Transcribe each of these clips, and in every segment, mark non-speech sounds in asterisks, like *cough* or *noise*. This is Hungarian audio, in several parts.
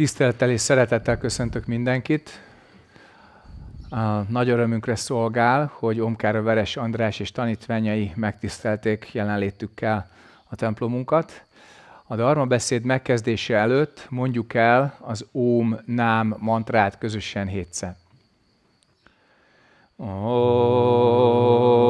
Tisztelettel és szeretettel köszöntök mindenkit. A nagy örömünkre szolgál, hogy Omkára Veres András és tanítványai megtisztelték jelenlétükkel a templomunkat. A Dharma beszéd megkezdése előtt mondjuk el az Óm Nám mantrát közösen hétszer. Oh.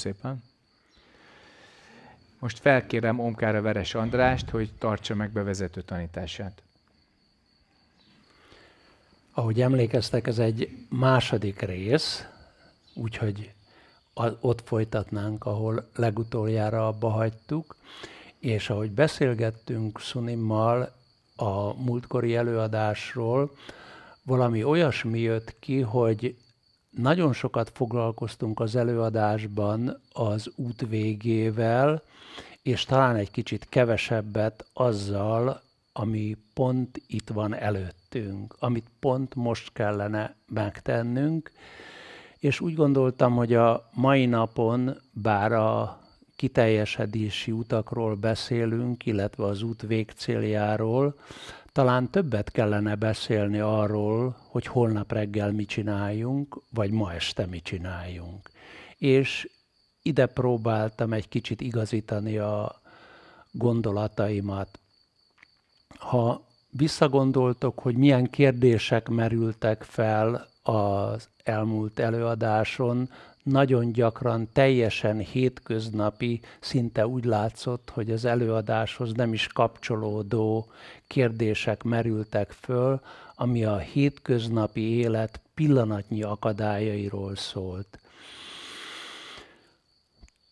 szépen. Most felkérem Omkára Veres Andrást, hogy tartsa meg bevezető tanítását. Ahogy emlékeztek, ez egy második rész, úgyhogy ott folytatnánk, ahol legutoljára abba hagytuk, és ahogy beszélgettünk Sunimmal a múltkori előadásról, valami olyasmi jött ki, hogy nagyon sokat foglalkoztunk az előadásban az út végével, és talán egy kicsit kevesebbet azzal, ami pont itt van előttünk, amit pont most kellene megtennünk, és úgy gondoltam, hogy a mai napon, bár a kiteljesedési utakról beszélünk, illetve az út végcéljáról, talán többet kellene beszélni arról, hogy holnap reggel mit csináljunk, vagy ma este mit csináljunk. És ide próbáltam egy kicsit igazítani a gondolataimat. Ha visszagondoltok, hogy milyen kérdések merültek fel az elmúlt előadáson, nagyon gyakran teljesen hétköznapi, szinte úgy látszott, hogy az előadáshoz nem is kapcsolódó kérdések merültek föl, ami a hétköznapi élet pillanatnyi akadályairól szólt.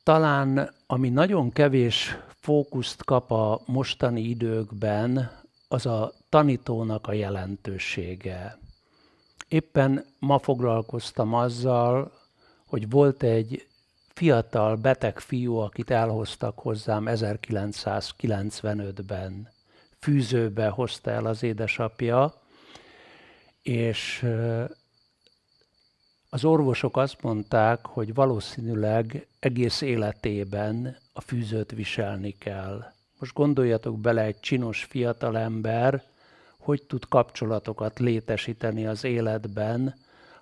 Talán ami nagyon kevés fókuszt kap a mostani időkben, az a tanítónak a jelentősége. Éppen ma foglalkoztam azzal, hogy volt egy fiatal beteg fiú, akit elhoztak hozzám 1995-ben. Fűzőbe hozta el az édesapja, és az orvosok azt mondták, hogy valószínűleg egész életében a fűzőt viselni kell. Most gondoljatok bele egy csinos fiatal ember, hogy tud kapcsolatokat létesíteni az életben,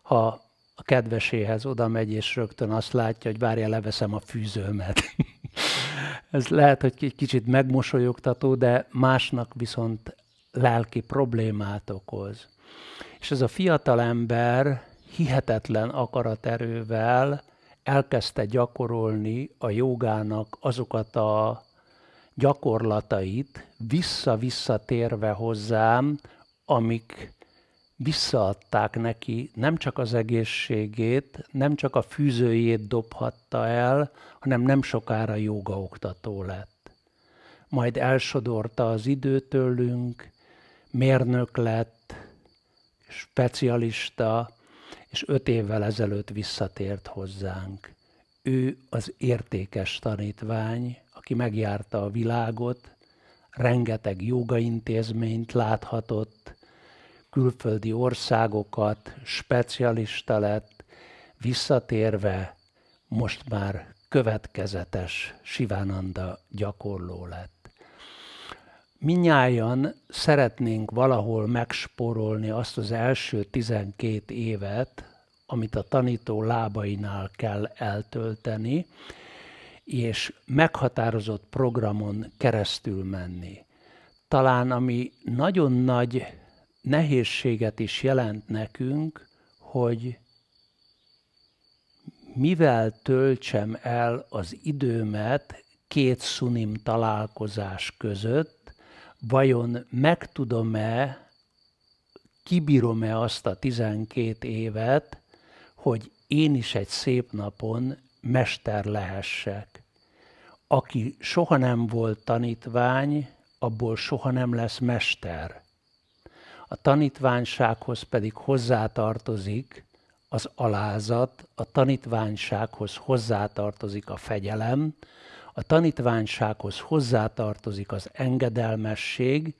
ha a kedveséhez oda megy, és rögtön azt látja, hogy várja, leveszem a fűzőmet. *laughs* Ez lehet, hogy egy kicsit megmosolyogtató, de másnak viszont lelki problémát okoz. És ez a fiatal ember hihetetlen akaraterővel elkezdte gyakorolni a jogának azokat a gyakorlatait, vissza-visszatérve hozzám, amik visszaadták neki nem csak az egészségét, nem csak a fűzőjét dobhatta el, hanem nem sokára jogaoktató lett. Majd elsodorta az időtőlünk, mérnök lett, specialista, és öt évvel ezelőtt visszatért hozzánk. Ő az értékes tanítvány, aki megjárta a világot, rengeteg jogaintézményt láthatott, külföldi országokat, specialista lett, visszatérve most már következetes Sivánanda gyakorló lett. Minnyáján szeretnénk valahol megspórolni azt az első 12 évet, amit a tanító lábainál kell eltölteni, és meghatározott programon keresztül menni. Talán ami nagyon nagy nehézséget is jelent nekünk, hogy mivel töltsem el az időmet két szunim találkozás között, vajon meg tudom-e, kibírom-e azt a 12 évet, hogy én is egy szép napon mester lehessek. Aki soha nem volt tanítvány, abból soha nem lesz mester. A tanítványsághoz pedig hozzátartozik az alázat, a tanítványsághoz hozzátartozik a fegyelem, a tanítványsághoz hozzátartozik az engedelmesség,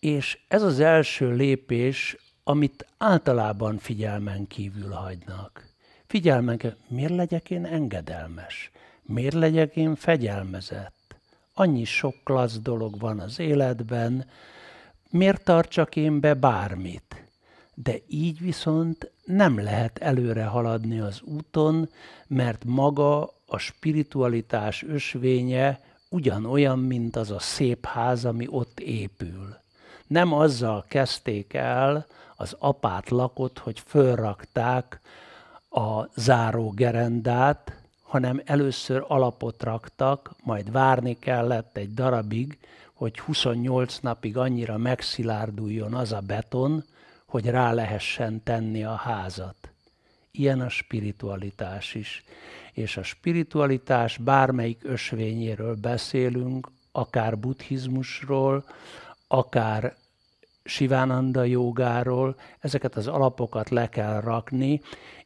és ez az első lépés, amit általában figyelmen kívül hagynak. Figyelmen kívül, miért legyek én engedelmes? Miért legyek én fegyelmezett? Annyi sok klassz dolog van az életben, miért tartsak én be bármit? De így viszont nem lehet előre haladni az úton, mert maga a spiritualitás ösvénye ugyanolyan, mint az a szép ház, ami ott épül. Nem azzal kezdték el az apát lakot, hogy fölrakták a zárógerendát, hanem először alapot raktak, majd várni kellett egy darabig, hogy 28 napig annyira megszilárduljon az a beton, hogy rá lehessen tenni a házat. Ilyen a spiritualitás is. És a spiritualitás bármelyik ösvényéről beszélünk, akár buddhizmusról, akár Sivánanda jogáról, ezeket az alapokat le kell rakni,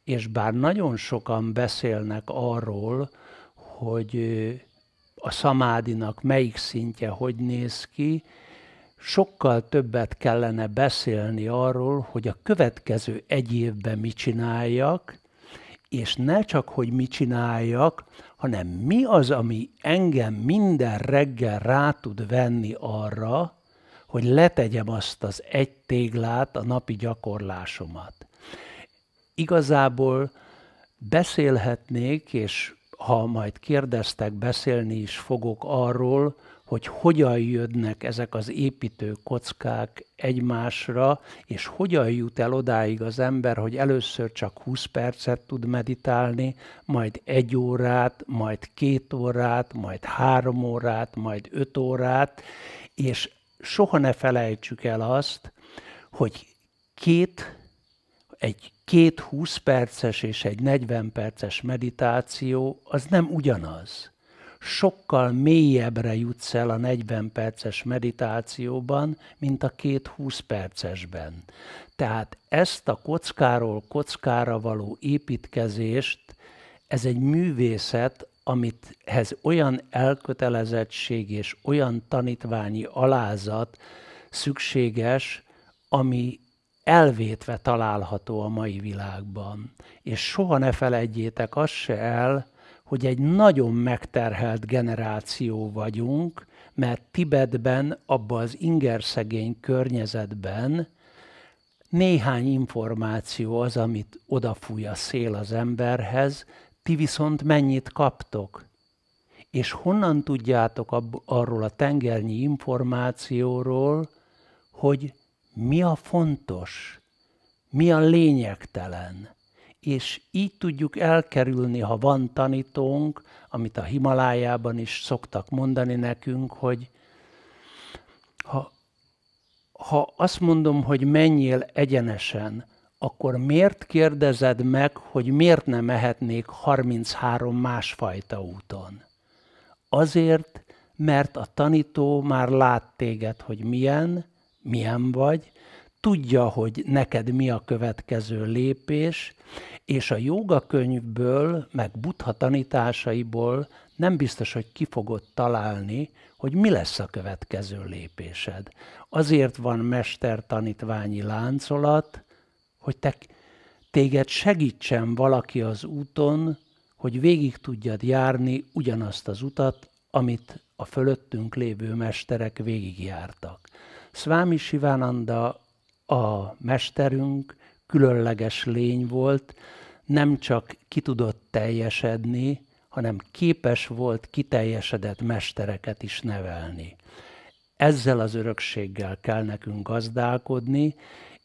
és bár nagyon sokan beszélnek arról, hogy a szamádinak melyik szintje hogy néz ki, sokkal többet kellene beszélni arról, hogy a következő egy évben mit csináljak, és ne csak, hogy mit csináljak, hanem mi az, ami engem minden reggel rá tud venni arra, hogy letegyem azt az egy téglát, a napi gyakorlásomat. Igazából beszélhetnék, és ha majd kérdeztek, beszélni is fogok arról, hogy hogyan jönnek ezek az építő kockák egymásra, és hogyan jut el odáig az ember, hogy először csak 20 percet tud meditálni, majd egy órát, majd két órát, majd három órát, majd öt órát, és soha ne felejtsük el azt, hogy két, egy két 20 perces és egy 40 perces meditáció az nem ugyanaz. Sokkal mélyebbre jutsz el a 40 perces meditációban, mint a két 20 percesben. Tehát ezt a kockáról kockára való építkezést, ez egy művészet, amithez olyan elkötelezettség és olyan tanítványi alázat szükséges, ami elvétve található a mai világban. És soha ne felejtjétek azt se el, hogy egy nagyon megterhelt generáció vagyunk, mert Tibetben, abban az ingerszegény környezetben néhány információ az, amit odafúj a szél az emberhez, ti viszont mennyit kaptok? És honnan tudjátok ab, arról a tengernyi információról, hogy mi a fontos, mi a lényegtelen. És így tudjuk elkerülni, ha van tanítónk, amit a Himalájában is szoktak mondani nekünk, hogy ha, ha azt mondom, hogy menjél egyenesen, akkor miért kérdezed meg, hogy miért nem mehetnék 33 másfajta úton? Azért, mert a tanító már lát téged, hogy milyen, milyen vagy, tudja, hogy neked mi a következő lépés, és a joga könyvből, meg buddha tanításaiból nem biztos, hogy ki fogod találni, hogy mi lesz a következő lépésed. Azért van mester-tanítványi láncolat, hogy te, téged segítsen valaki az úton, hogy végig tudjad járni ugyanazt az utat, amit a fölöttünk lévő mesterek végigjártak. Swami Sivananda a mesterünk, különleges lény volt, nem csak ki tudott teljesedni, hanem képes volt kiteljesedett mestereket is nevelni. Ezzel az örökséggel kell nekünk gazdálkodni,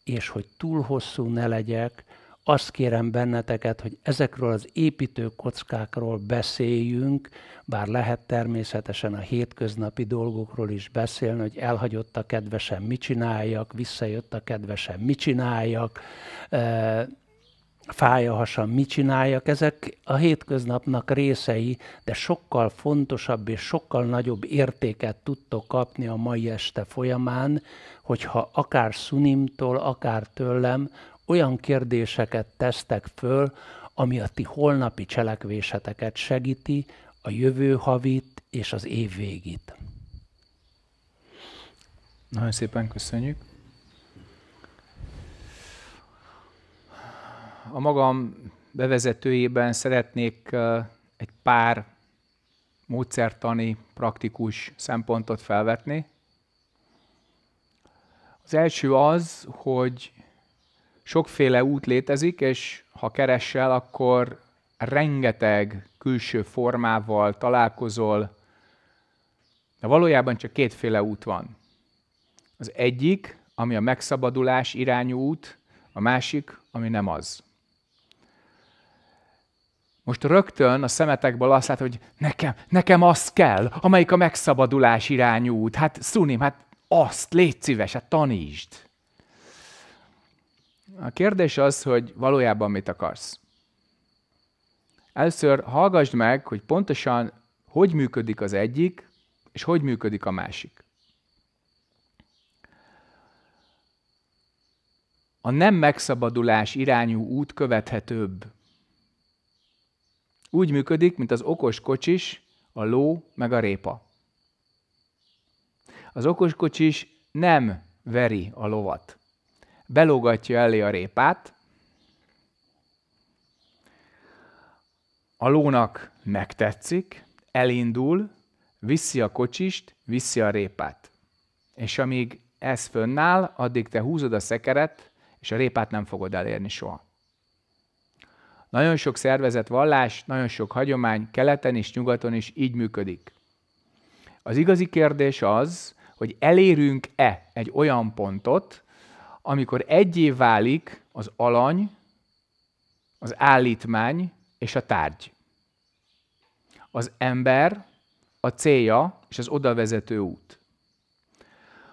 és hogy túl hosszú ne legyek, azt kérem benneteket, hogy ezekről az kockákról beszéljünk, bár lehet természetesen a hétköznapi dolgokról is beszélni, hogy elhagyott a kedvesem, mit csináljak, visszajött a kedvesem, mit csináljak, e, fáj a hasam, mit csináljak, ezek a hétköznapnak részei, de sokkal fontosabb és sokkal nagyobb értéket tudtok kapni a mai este folyamán, hogyha akár szunimtól, akár tőlem olyan kérdéseket tesztek föl, ami a ti holnapi cselekvéseteket segíti, a jövő havit és az év végét. Nagyon szépen köszönjük. A magam bevezetőjében szeretnék egy pár módszertani, praktikus szempontot felvetni. Az első az, hogy sokféle út létezik, és ha keresel, akkor rengeteg külső formával találkozol, de valójában csak kétféle út van. Az egyik, ami a megszabadulás irányú út, a másik, ami nem az. Most rögtön a szemetekből azt látod, hogy nekem, nekem az kell, amelyik a megszabadulás irányú út. Hát szunim, hát azt légy szíves, hát tanítsd. A kérdés az, hogy valójában mit akarsz. Először hallgassd meg, hogy pontosan hogy működik az egyik, és hogy működik a másik. A nem megszabadulás irányú út követhetőbb. Úgy működik, mint az okos kocsis, a ló meg a répa. Az okos kocsis nem veri a lovat belógatja elé a répát, a lónak megtetszik, elindul, viszi a kocsist, viszi a répát. És amíg ez fönnáll, addig te húzod a szekeret, és a répát nem fogod elérni soha. Nagyon sok szervezet vallás, nagyon sok hagyomány keleten és nyugaton is így működik. Az igazi kérdés az, hogy elérünk-e egy olyan pontot, amikor egyé válik az alany, az állítmány és a tárgy. Az ember, a célja és az odavezető út.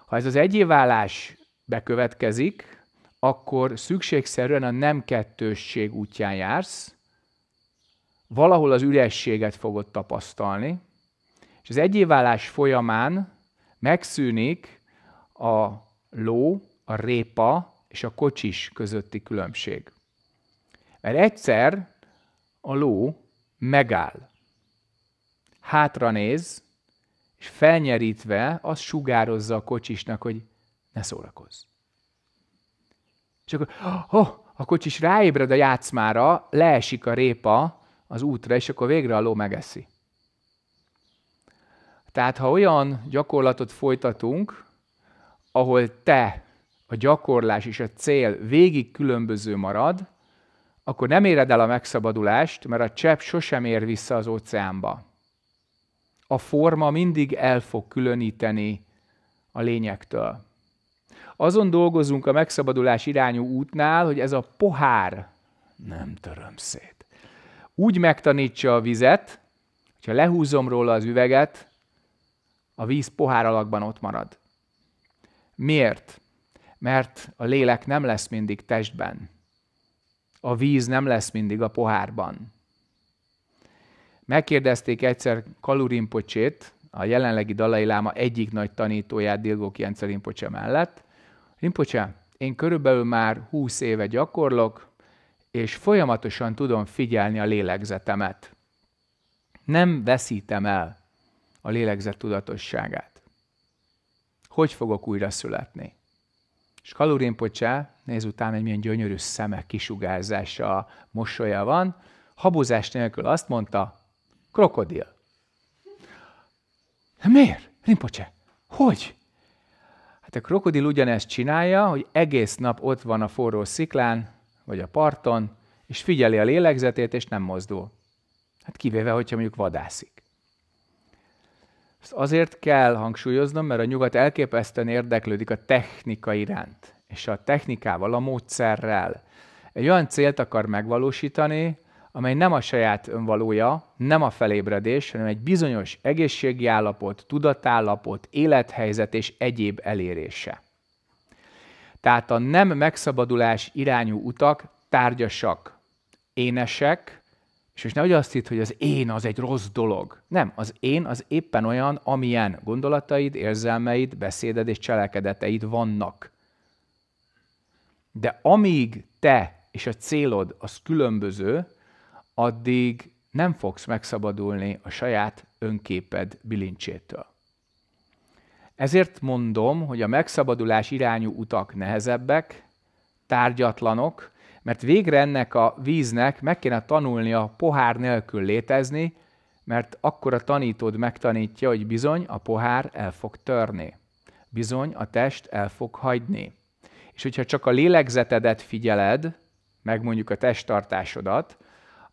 Ha ez az egyéválás bekövetkezik, akkor szükségszerűen a nem kettősség útján jársz, valahol az ürességet fogod tapasztalni, és az egyéválás folyamán megszűnik a ló a répa és a kocsis közötti különbség. Mert egyszer a ló megáll, hátra néz, és felnyerítve azt sugározza a kocsisnak, hogy ne szórakozz. És akkor oh, a kocsis ráébred a játszmára, leesik a répa az útra, és akkor végre a ló megeszi. Tehát ha olyan gyakorlatot folytatunk, ahol te a gyakorlás és a cél végig különböző marad, akkor nem éred el a megszabadulást, mert a csepp sosem ér vissza az óceánba. A forma mindig el fog különíteni a lényektől. Azon dolgozunk a megszabadulás irányú útnál, hogy ez a pohár nem töröm szét. Úgy megtanítsa a vizet, hogyha lehúzom róla az üveget, a víz pohár alakban ott marad. Miért? mert a lélek nem lesz mindig testben. A víz nem lesz mindig a pohárban. Megkérdezték egyszer Kalurimpocsét, a jelenlegi Dalai Láma egyik nagy tanítóját Dilgók Jence Rimpocse mellett. Rimpocse, én körülbelül már 20 éve gyakorlok, és folyamatosan tudom figyelni a lélegzetemet. Nem veszítem el a lélegzet tudatosságát. Hogy fogok újra születni? És Pocsá, néz utána, hogy milyen gyönyörű szemek kisugárzása, mosolya van, habozás nélkül azt mondta, krokodil. Miért? Rimpocse, hogy? Hát a krokodil ugyanezt csinálja, hogy egész nap ott van a forró sziklán, vagy a parton, és figyeli a lélegzetét, és nem mozdul. Hát kivéve, hogyha mondjuk vadászik. Ezt azért kell hangsúlyoznom, mert a nyugat elképesztően érdeklődik a technika iránt, és a technikával, a módszerrel. Egy olyan célt akar megvalósítani, amely nem a saját önvalója, nem a felébredés, hanem egy bizonyos egészségi állapot, tudatállapot, élethelyzet és egyéb elérése. Tehát a nem megszabadulás irányú utak tárgyasak, énesek, és most nehogy azt hitt, hogy az én az egy rossz dolog. Nem, az én az éppen olyan, amilyen gondolataid, érzelmeid, beszéded és cselekedeteid vannak. De amíg te és a célod az különböző, addig nem fogsz megszabadulni a saját önképed bilincsétől. Ezért mondom, hogy a megszabadulás irányú utak nehezebbek, tárgyatlanok, mert végre ennek a víznek meg kéne tanulnia pohár nélkül létezni, mert akkor a tanítód megtanítja, hogy bizony a pohár el fog törni. Bizony a test el fog hagyni. És hogyha csak a lélegzetedet figyeled, meg mondjuk a testtartásodat,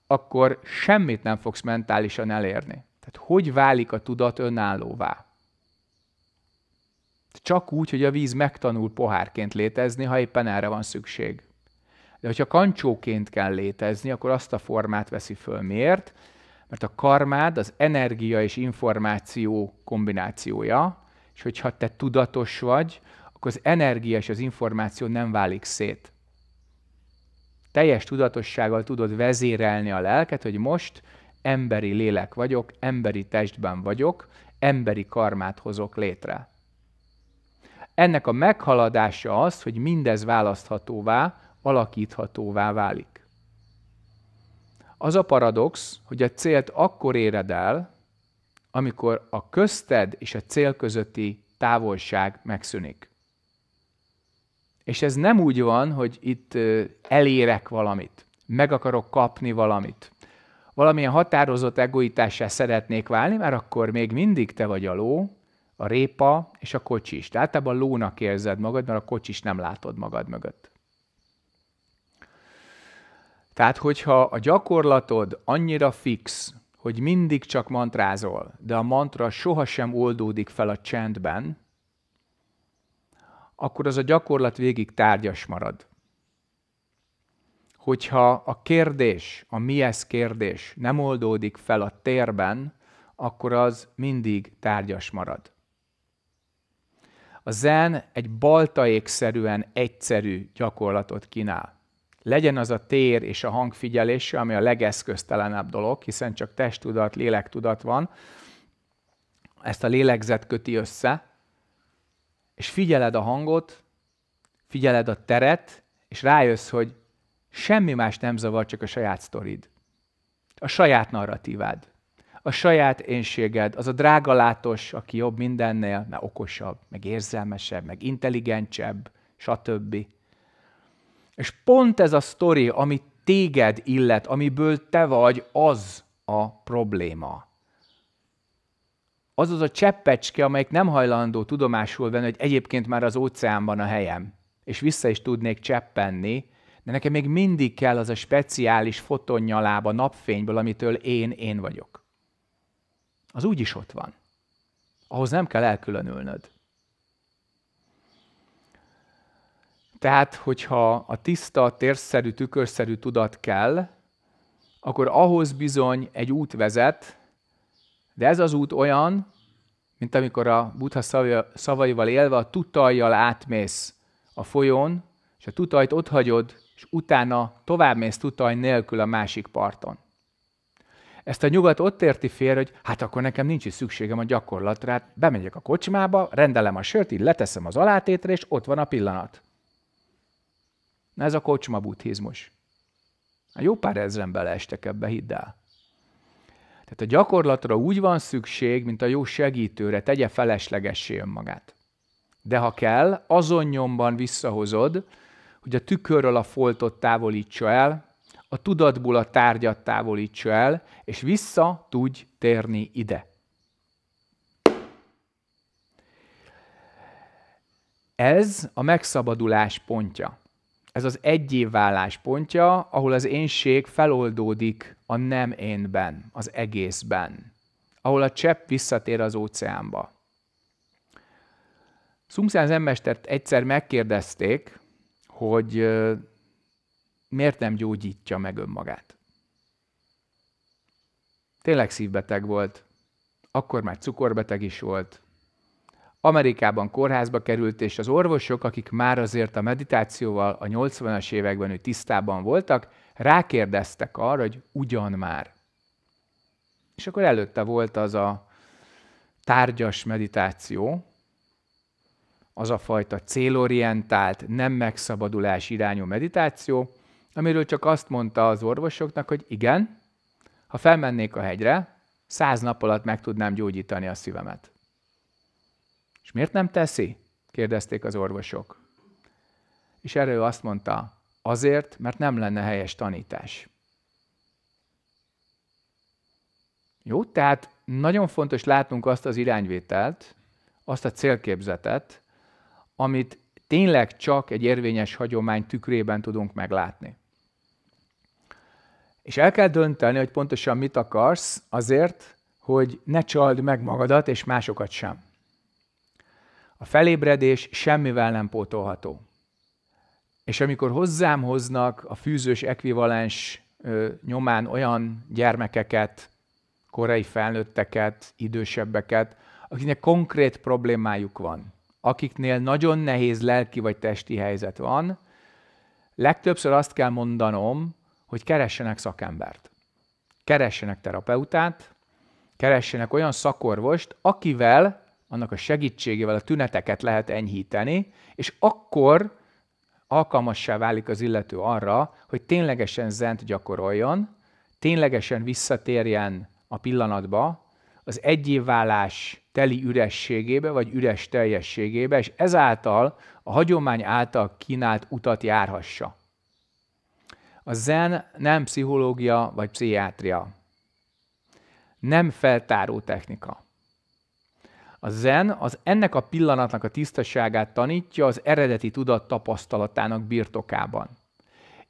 akkor semmit nem fogsz mentálisan elérni. Tehát hogy válik a tudat önállóvá? Csak úgy, hogy a víz megtanul pohárként létezni, ha éppen erre van szükség. De hogyha kancsóként kell létezni, akkor azt a formát veszi föl. Miért? Mert a karmád az energia és információ kombinációja, és hogyha te tudatos vagy, akkor az energia és az információ nem válik szét. Teljes tudatossággal tudod vezérelni a lelket, hogy most emberi lélek vagyok, emberi testben vagyok, emberi karmát hozok létre. Ennek a meghaladása az, hogy mindez választhatóvá, alakíthatóvá válik. Az a paradox, hogy a célt akkor éred el, amikor a közted és a cél közötti távolság megszűnik. És ez nem úgy van, hogy itt elérek valamit, meg akarok kapni valamit, valamilyen határozott egoitássá szeretnék válni, mert akkor még mindig te vagy a ló, a répa és a kocsis. Tehát általában lónak érzed magad, mert a kocsis nem látod magad mögött. Tehát, hogyha a gyakorlatod annyira fix, hogy mindig csak mantrázol, de a mantra sohasem oldódik fel a csendben, akkor az a gyakorlat végig tárgyas marad. Hogyha a kérdés, a mi ez kérdés nem oldódik fel a térben, akkor az mindig tárgyas marad. A zen egy baltaékszerűen egyszerű gyakorlatot kínál legyen az a tér és a hangfigyelése, ami a legeszköztelenebb dolog, hiszen csak testtudat, lélektudat van, ezt a lélegzet köti össze, és figyeled a hangot, figyeled a teret, és rájössz, hogy semmi más nem zavar, csak a saját sztorid. A saját narratívád. A saját énséged, az a drága látos, aki jobb mindennél, mert okosabb, meg érzelmesebb, meg intelligencsebb, stb. És pont ez a sztori, amit téged illet, amiből te vagy, az a probléma. Az az a cseppecske, amelyik nem hajlandó tudomásul venni, hogy egyébként már az óceánban a helyem, és vissza is tudnék cseppenni, de nekem még mindig kell az a speciális fotonnyalába napfényből, amitől én én vagyok. Az úgy is ott van. Ahhoz nem kell elkülönülnöd. Tehát, hogyha a tiszta, térszerű, tükörszerű tudat kell, akkor ahhoz bizony egy út vezet, de ez az út olyan, mint amikor a buddha szavaival élve a tutajjal átmész a folyón, és a tutajt ott hagyod, és utána továbbmész tutaj nélkül a másik parton. Ezt a nyugat ott érti fél, hogy hát akkor nekem nincs is szükségem a gyakorlatra, hát bemegyek a kocsmába, rendelem a sört, így leteszem az alátétre, és ott van a pillanat. Na ez a kocsma buddhizmus. A jó pár ezren beleestek ebbe, hidd el. Tehát a gyakorlatra úgy van szükség, mint a jó segítőre, tegye feleslegessé önmagát. De ha kell, azon nyomban visszahozod, hogy a tükörről a foltot távolítsa el, a tudatból a tárgyat távolítsa el, és vissza tudj térni ide. Ez a megszabadulás pontja. Ez az egyévválás pontja, ahol az énség feloldódik a nem énben, az egészben. Ahol a csepp visszatér az óceánba. Szumszán emmestert egyszer megkérdezték, hogy miért nem gyógyítja meg önmagát. Tényleg szívbeteg volt, akkor már cukorbeteg is volt, Amerikában kórházba került, és az orvosok, akik már azért a meditációval a 80-as években ő tisztában voltak, rákérdeztek arra, hogy ugyan már. És akkor előtte volt az a tárgyas meditáció, az a fajta célorientált, nem megszabadulás irányú meditáció, amiről csak azt mondta az orvosoknak, hogy igen, ha felmennék a hegyre, száz nap alatt meg tudnám gyógyítani a szívemet. És miért nem teszi? kérdezték az orvosok. És erre ő azt mondta, azért, mert nem lenne helyes tanítás. Jó, tehát nagyon fontos látnunk azt az irányvételt, azt a célképzetet, amit tényleg csak egy érvényes hagyomány tükrében tudunk meglátni. És el kell dönteni, hogy pontosan mit akarsz azért, hogy ne csald meg magadat és másokat sem. A felébredés semmivel nem pótolható. És amikor hozzám hoznak a fűzős ekvivalens nyomán olyan gyermekeket, korai felnőtteket, idősebbeket, akiknek konkrét problémájuk van, akiknél nagyon nehéz lelki vagy testi helyzet van, legtöbbször azt kell mondanom, hogy keressenek szakembert. Keressenek terapeutát, keressenek olyan szakorvost, akivel annak a segítségével a tüneteket lehet enyhíteni, és akkor alkalmassá válik az illető arra, hogy ténylegesen zent gyakoroljon, ténylegesen visszatérjen a pillanatba, az egyévválás teli ürességébe, vagy üres teljességébe, és ezáltal a hagyomány által kínált utat járhassa. A zen nem pszichológia vagy pszichiátria. Nem feltáró technika. A zen az ennek a pillanatnak a tisztaságát tanítja az eredeti tudat tapasztalatának birtokában.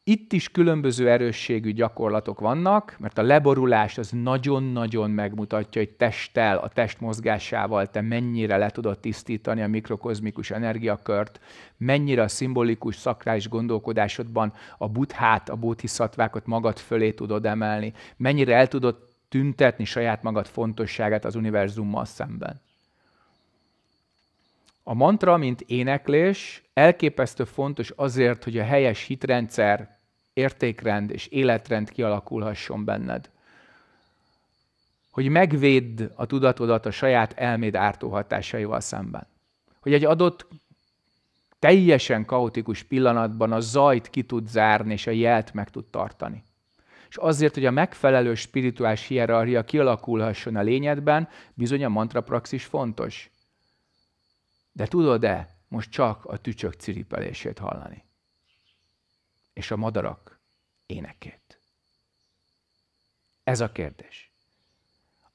Itt is különböző erősségű gyakorlatok vannak, mert a leborulás az nagyon-nagyon megmutatja, hogy testtel, a test mozgásával te mennyire le tudod tisztítani a mikrokozmikus energiakört, mennyire a szimbolikus, szakrális gondolkodásodban a buthát, a bóthiszatvákat magad fölé tudod emelni, mennyire el tudod tüntetni saját magad fontosságát az univerzummal szemben. A mantra, mint éneklés, elképesztő fontos azért, hogy a helyes hitrendszer, értékrend és életrend kialakulhasson benned. Hogy megvédd a tudatodat a saját elméd ártó hatásaival szemben. Hogy egy adott teljesen kaotikus pillanatban a zajt ki tud zárni, és a jelt meg tud tartani. És azért, hogy a megfelelő spirituális hierarchia kialakulhasson a lényedben, bizony a mantrapraxis fontos. De tudod-e, most csak a tücsök ciripelését hallani. És a madarak énekét. Ez a kérdés.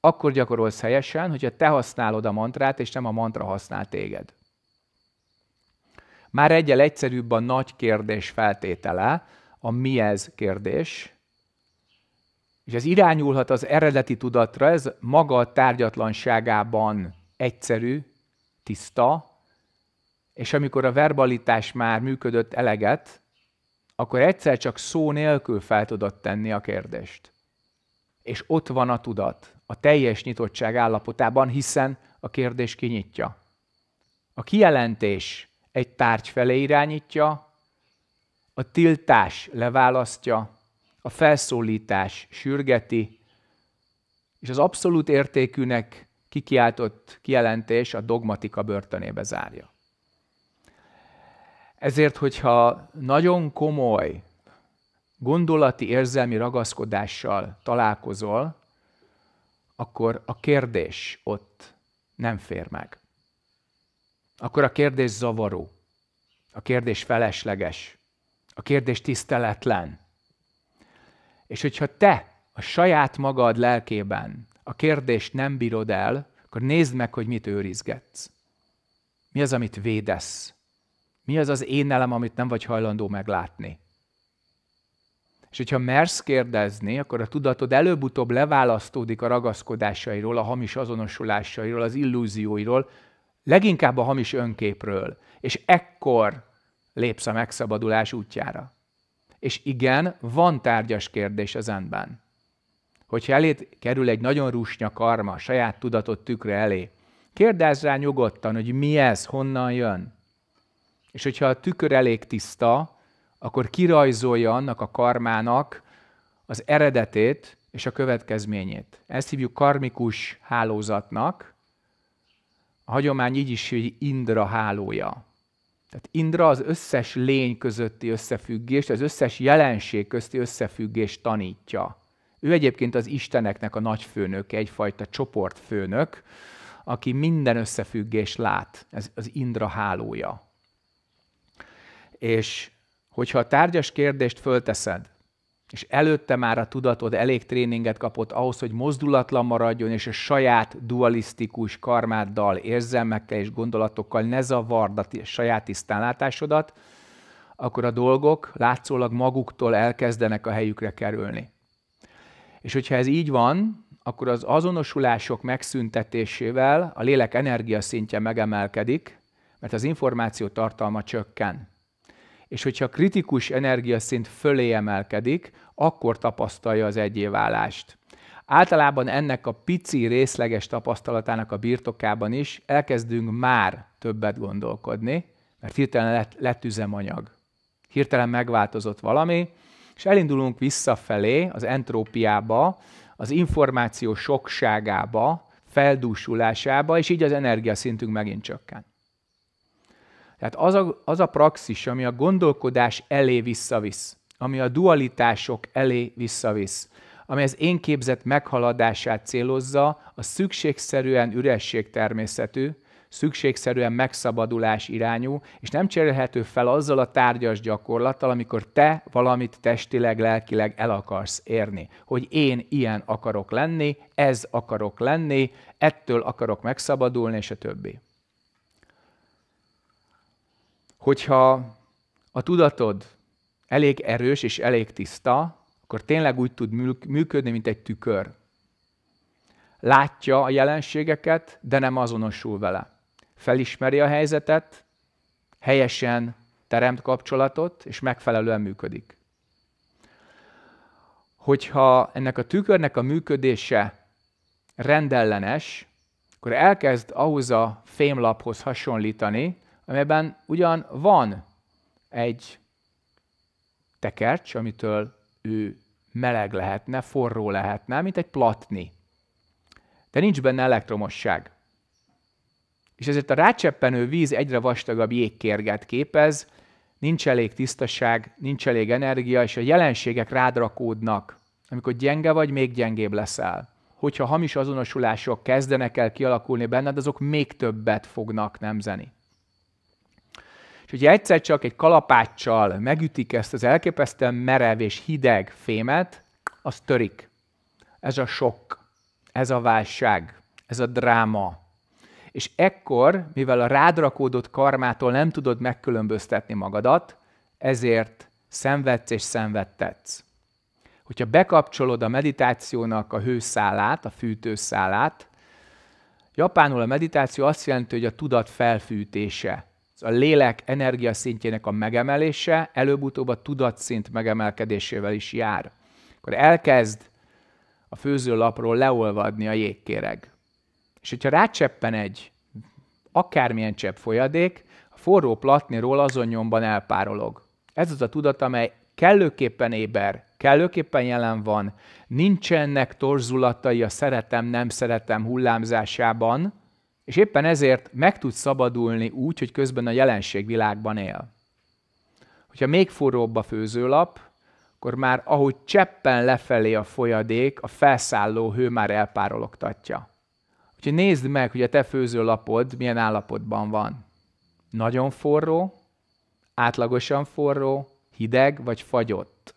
Akkor gyakorolsz helyesen, hogyha te használod a mantrát, és nem a mantra használ téged. Már egyel egyszerűbb a nagy kérdés feltétele, a mi ez kérdés, és ez irányulhat az eredeti tudatra, ez maga a tárgyatlanságában egyszerű, tiszta, és amikor a verbalitás már működött eleget, akkor egyszer csak szó nélkül fel tudod tenni a kérdést. És ott van a tudat, a teljes nyitottság állapotában, hiszen a kérdés kinyitja. A kijelentés egy tárgy felé irányítja, a tiltás leválasztja, a felszólítás sürgeti, és az abszolút értékűnek kikiáltott kijelentés a dogmatika börtönébe zárja. Ezért, hogyha nagyon komoly gondolati, érzelmi ragaszkodással találkozol, akkor a kérdés ott nem fér meg. Akkor a kérdés zavaró, a kérdés felesleges, a kérdés tiszteletlen. És hogyha te a saját magad lelkében a kérdést nem bírod el, akkor nézd meg, hogy mit őrizgetsz. Mi az, amit védesz? Mi az az én elem, amit nem vagy hajlandó meglátni? És hogyha mersz kérdezni, akkor a tudatod előbb-utóbb leválasztódik a ragaszkodásairól, a hamis azonosulásairól, az illúzióiról, leginkább a hamis önképről. És ekkor lépsz a megszabadulás útjára. És igen, van tárgyas kérdés az endben. Hogyha elét kerül egy nagyon rusnya karma, saját tudatod tükre elé, kérdezz rá nyugodtan, hogy mi ez, honnan jön, és hogyha a tükör elég tiszta, akkor kirajzolja annak a karmának az eredetét és a következményét. Ezt hívjuk karmikus hálózatnak. A hagyomány így is, hogy Indra hálója. Tehát Indra az összes lény közötti összefüggést, az összes jelenség közti összefüggést tanítja. Ő egyébként az isteneknek a nagyfőnök, egyfajta csoportfőnök, aki minden összefüggést lát. Ez az Indra hálója. És hogyha a tárgyas kérdést fölteszed, és előtte már a tudatod elég tréninget kapott ahhoz, hogy mozdulatlan maradjon, és a saját dualisztikus karmáddal, érzelmekkel és gondolatokkal ne zavard a saját tisztánlátásodat, akkor a dolgok látszólag maguktól elkezdenek a helyükre kerülni. És hogyha ez így van, akkor az azonosulások megszüntetésével a lélek energiaszintje megemelkedik, mert az információ tartalma csökken és hogyha kritikus energiaszint fölé emelkedik, akkor tapasztalja az egyéválást. Általában ennek a pici részleges tapasztalatának a birtokában is elkezdünk már többet gondolkodni, mert hirtelen lett, lett üzemanyag. Hirtelen megváltozott valami, és elindulunk visszafelé az entrópiába, az információ sokságába, feldúsulásába, és így az energiaszintünk megint csökken. Tehát az a, az a praxis, ami a gondolkodás elé visszavisz, ami a dualitások elé visszavisz, ami az én képzett meghaladását célozza, a szükségszerűen üresség természetű, szükségszerűen megszabadulás irányú, és nem cserélhető fel azzal a tárgyas gyakorlattal, amikor te valamit testileg, lelkileg el akarsz érni. Hogy én ilyen akarok lenni, ez akarok lenni, ettől akarok megszabadulni, és a többi hogyha a tudatod elég erős és elég tiszta, akkor tényleg úgy tud működni, mint egy tükör. Látja a jelenségeket, de nem azonosul vele. Felismeri a helyzetet, helyesen teremt kapcsolatot, és megfelelően működik. Hogyha ennek a tükörnek a működése rendellenes, akkor elkezd ahhoz a fémlaphoz hasonlítani, amelyben ugyan van egy tekercs, amitől ő meleg lehetne, forró lehetne, mint egy platni. De nincs benne elektromosság. És ezért a rácseppenő víz egyre vastagabb jégkérget képez, nincs elég tisztaság, nincs elég energia, és a jelenségek rádrakódnak. Amikor gyenge vagy, még gyengébb leszel. Hogyha hamis azonosulások kezdenek el kialakulni benned, azok még többet fognak nemzeni. És hogyha egyszer csak egy kalapáccsal megütik ezt az elképesztően merev és hideg fémet, az törik. Ez a sok, ez a válság, ez a dráma. És ekkor, mivel a rádrakódott karmától nem tudod megkülönböztetni magadat, ezért szenvedsz és szenvedtetsz. Hogyha bekapcsolod a meditációnak a hőszálát, a fűtőszálát, japánul a meditáció azt jelenti, hogy a tudat felfűtése a lélek energia szintjének a megemelése előbb-utóbb a tudatszint megemelkedésével is jár. Akkor elkezd a főzőlapról leolvadni a jégkéreg. És hogyha rácseppen egy akármilyen csepp folyadék, a forró platniról azon nyomban elpárolog. Ez az a tudat, amely kellőképpen éber, kellőképpen jelen van, nincsenek torzulatai a szeretem-nem szeretem hullámzásában, és éppen ezért meg tud szabadulni úgy, hogy közben a jelenségvilágban él. Hogyha még forróbb a főzőlap, akkor már ahogy cseppen lefelé a folyadék, a felszálló hő már elpárologtatja. Úgyhogy nézd meg, hogy a te főzőlapod milyen állapotban van. Nagyon forró, átlagosan forró, hideg vagy fagyott.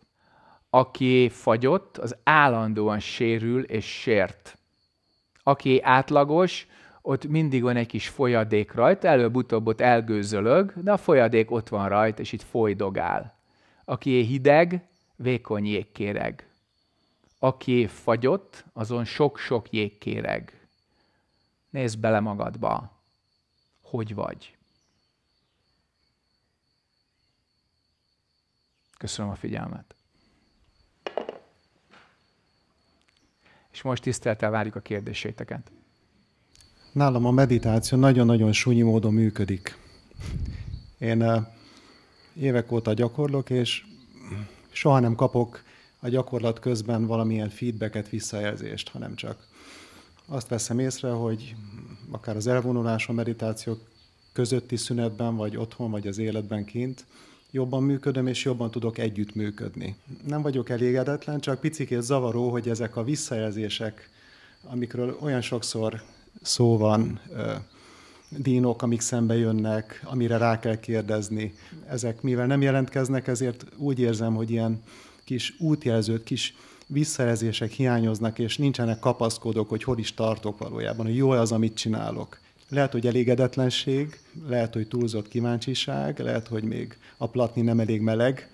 Aki fagyott, az állandóan sérül és sért. Aki átlagos, ott mindig van egy kis folyadék rajta, előbb-utóbb ott elgőzölög, de a folyadék ott van rajta, és itt folydogál. Aki hideg, vékony jégkéreg. Aki fagyott, azon sok-sok jégkéreg. Nézd bele magadba, hogy vagy. Köszönöm a figyelmet. És most tisztelettel várjuk a kérdéseiteket. Nálam a meditáció nagyon-nagyon súnyi módon működik. Én eh, évek óta gyakorlok, és soha nem kapok a gyakorlat közben valamilyen feedbacket, visszajelzést, hanem csak azt veszem észre, hogy akár az elvonulás a meditáció közötti szünetben, vagy otthon, vagy az életben kint, jobban működöm, és jobban tudok együttműködni. Nem vagyok elégedetlen, csak picikét zavaró, hogy ezek a visszajelzések, amikről olyan sokszor szó van, dínok, amik szembe jönnek, amire rá kell kérdezni. Ezek mivel nem jelentkeznek, ezért úgy érzem, hogy ilyen kis útjelzők, kis visszerezések hiányoznak, és nincsenek kapaszkodók, hogy hol is tartok valójában, hogy jó az, amit csinálok. Lehet, hogy elégedetlenség, lehet, hogy túlzott kíváncsiság, lehet, hogy még a platni nem elég meleg,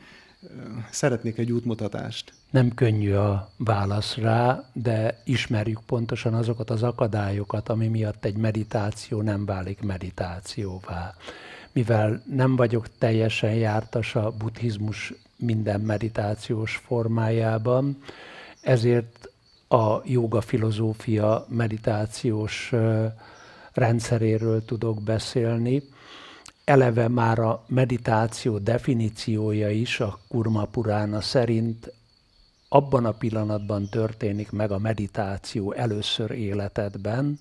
Szeretnék egy útmutatást. Nem könnyű a válasz rá, de ismerjük pontosan azokat az akadályokat, ami miatt egy meditáció nem válik meditációvá. Mivel nem vagyok teljesen jártas a buddhizmus minden meditációs formájában, ezért a joga filozófia meditációs rendszeréről tudok beszélni, eleve már a meditáció definíciója is a Kurma Purána szerint abban a pillanatban történik meg a meditáció először életedben,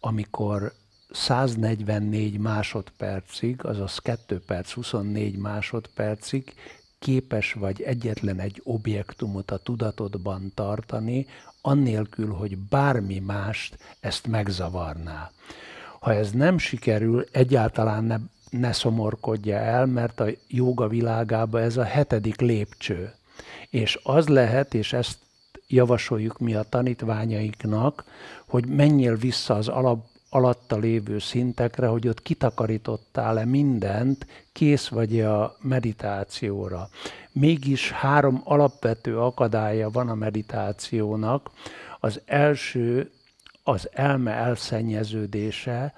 amikor 144 másodpercig, azaz 2 perc 24 másodpercig képes vagy egyetlen egy objektumot a tudatodban tartani, annélkül, hogy bármi mást ezt megzavarná. Ha ez nem sikerül, egyáltalán nem, ne szomorkodja el, mert a joga világába ez a hetedik lépcső. És az lehet, és ezt javasoljuk mi a tanítványainknak, hogy menjél vissza az alap, alatta lévő szintekre, hogy ott kitakarítottál-e mindent, kész vagy -e a meditációra. Mégis három alapvető akadálya van a meditációnak. Az első az elme elszennyeződése,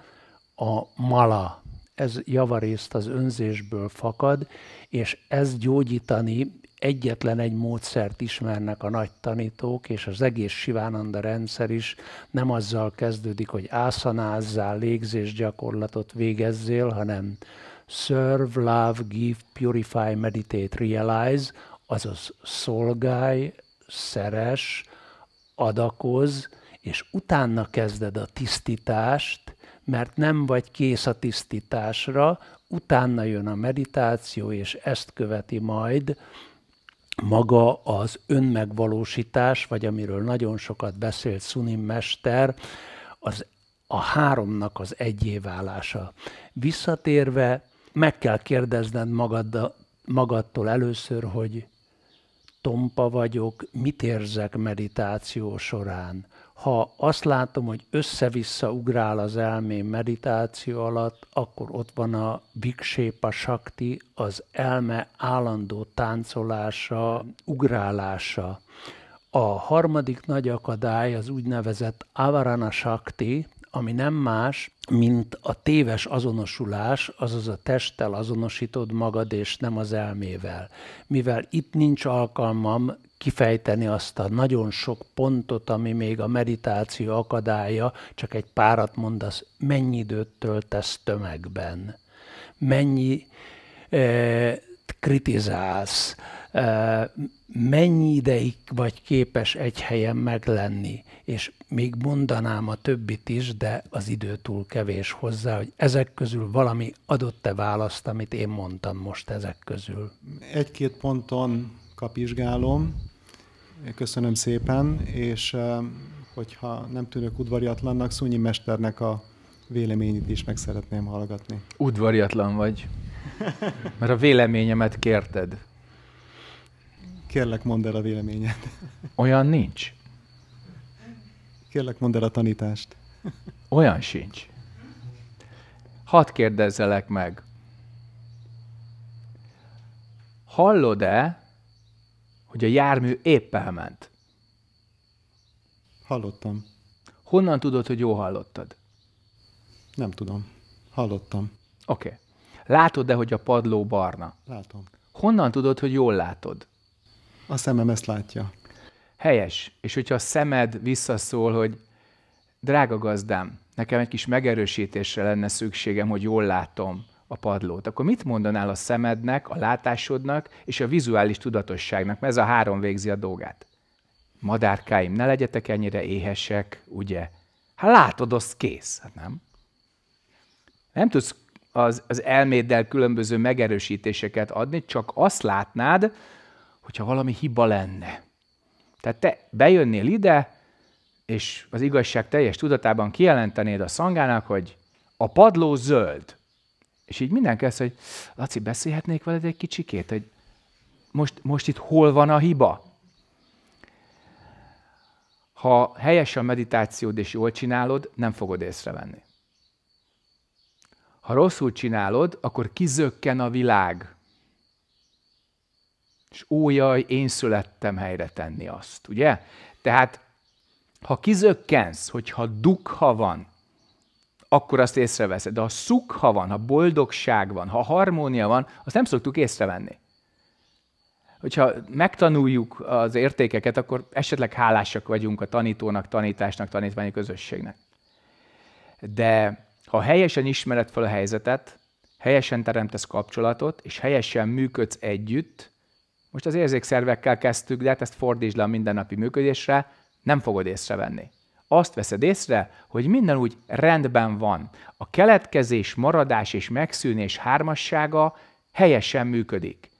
a mala ez javarészt az önzésből fakad, és ez gyógyítani egyetlen egy módszert ismernek a nagy tanítók, és az egész Sivánanda rendszer is nem azzal kezdődik, hogy ászanázzál, légzésgyakorlatot végezzél, hanem serve, love, give, purify, meditate, realize, azaz szolgálj, szeres, adakoz, és utána kezded a tisztítást, mert nem vagy kész a tisztításra, utána jön a meditáció, és ezt követi majd maga az önmegvalósítás, vagy amiről nagyon sokat beszélt Sunim mester, az a háromnak az egyéválása. Visszatérve meg kell kérdezned magad, magadtól először, hogy tompa vagyok, mit érzek meditáció során ha azt látom, hogy össze-vissza ugrál az elmém meditáció alatt, akkor ott van a Viksépa Sakti, az elme állandó táncolása, ugrálása. A harmadik nagy akadály az úgynevezett Avarana Sakti, ami nem más, mint a téves azonosulás, azaz a testtel azonosítod magad, és nem az elmével. Mivel itt nincs alkalmam kifejteni azt a nagyon sok pontot, ami még a meditáció akadálya, csak egy párat mondasz, mennyi időt töltesz tömegben, mennyi eh, kritizálsz, eh, mennyi ideig vagy képes egy helyen meglenni, és még mondanám a többit is, de az idő túl kevés hozzá, hogy ezek közül valami adott-e választ, amit én mondtam most ezek közül. Egy-két ponton kapizsgálom. Köszönöm szépen, és hogyha nem tűnök udvariatlannak, Szúnyi Mesternek a véleményét is meg szeretném hallgatni. Udvariatlan vagy, mert a véleményemet kérted. Kérlek, mondd el a véleményed. Olyan nincs. Kérlek, mondd el a tanítást. Olyan sincs. Hadd kérdezzelek meg. Hallod-e, hogy a jármű épp elment. Hallottam. Honnan tudod, hogy jó hallottad? Nem tudom. Hallottam. Oké. Okay. Látod-e, hogy a padló barna? Látom. Honnan tudod, hogy jól látod? A szemem ezt látja. Helyes. És hogyha a szemed visszaszól, hogy drága gazdám, nekem egy kis megerősítésre lenne szükségem, hogy jól látom, a padlót, akkor mit mondanál a szemednek, a látásodnak és a vizuális tudatosságnak, mert ez a három végzi a dolgát. Madárkáim, ne legyetek ennyire éhesek, ugye? Hát látod, az kész. Hát nem. Nem tudsz az, az elméddel különböző megerősítéseket adni, csak azt látnád, hogyha valami hiba lenne. Tehát te bejönnél ide, és az igazság teljes tudatában kijelentenéd a szangának, hogy a padló zöld. És így mindenki azt, hogy Laci, beszélhetnék veled egy kicsikét, hogy most, most itt hol van a hiba? Ha helyes a meditációd és jól csinálod, nem fogod észrevenni. Ha rosszul csinálod, akkor kizökken a világ. És ójaj, én születtem helyre tenni azt, ugye? Tehát, ha kizökkensz, hogyha dukha van, akkor azt észreveszed. De ha szukha van, ha boldogság van, ha harmónia van, azt nem szoktuk észrevenni. Hogyha megtanuljuk az értékeket, akkor esetleg hálásak vagyunk a tanítónak, tanításnak, tanítványi közösségnek. De ha helyesen ismered fel a helyzetet, helyesen teremtesz kapcsolatot, és helyesen működsz együtt, most az érzékszervekkel kezdtük, de hát ezt fordítsd le a mindennapi működésre, nem fogod észrevenni azt veszed észre, hogy minden úgy rendben van. A keletkezés, maradás és megszűnés hármassága helyesen működik.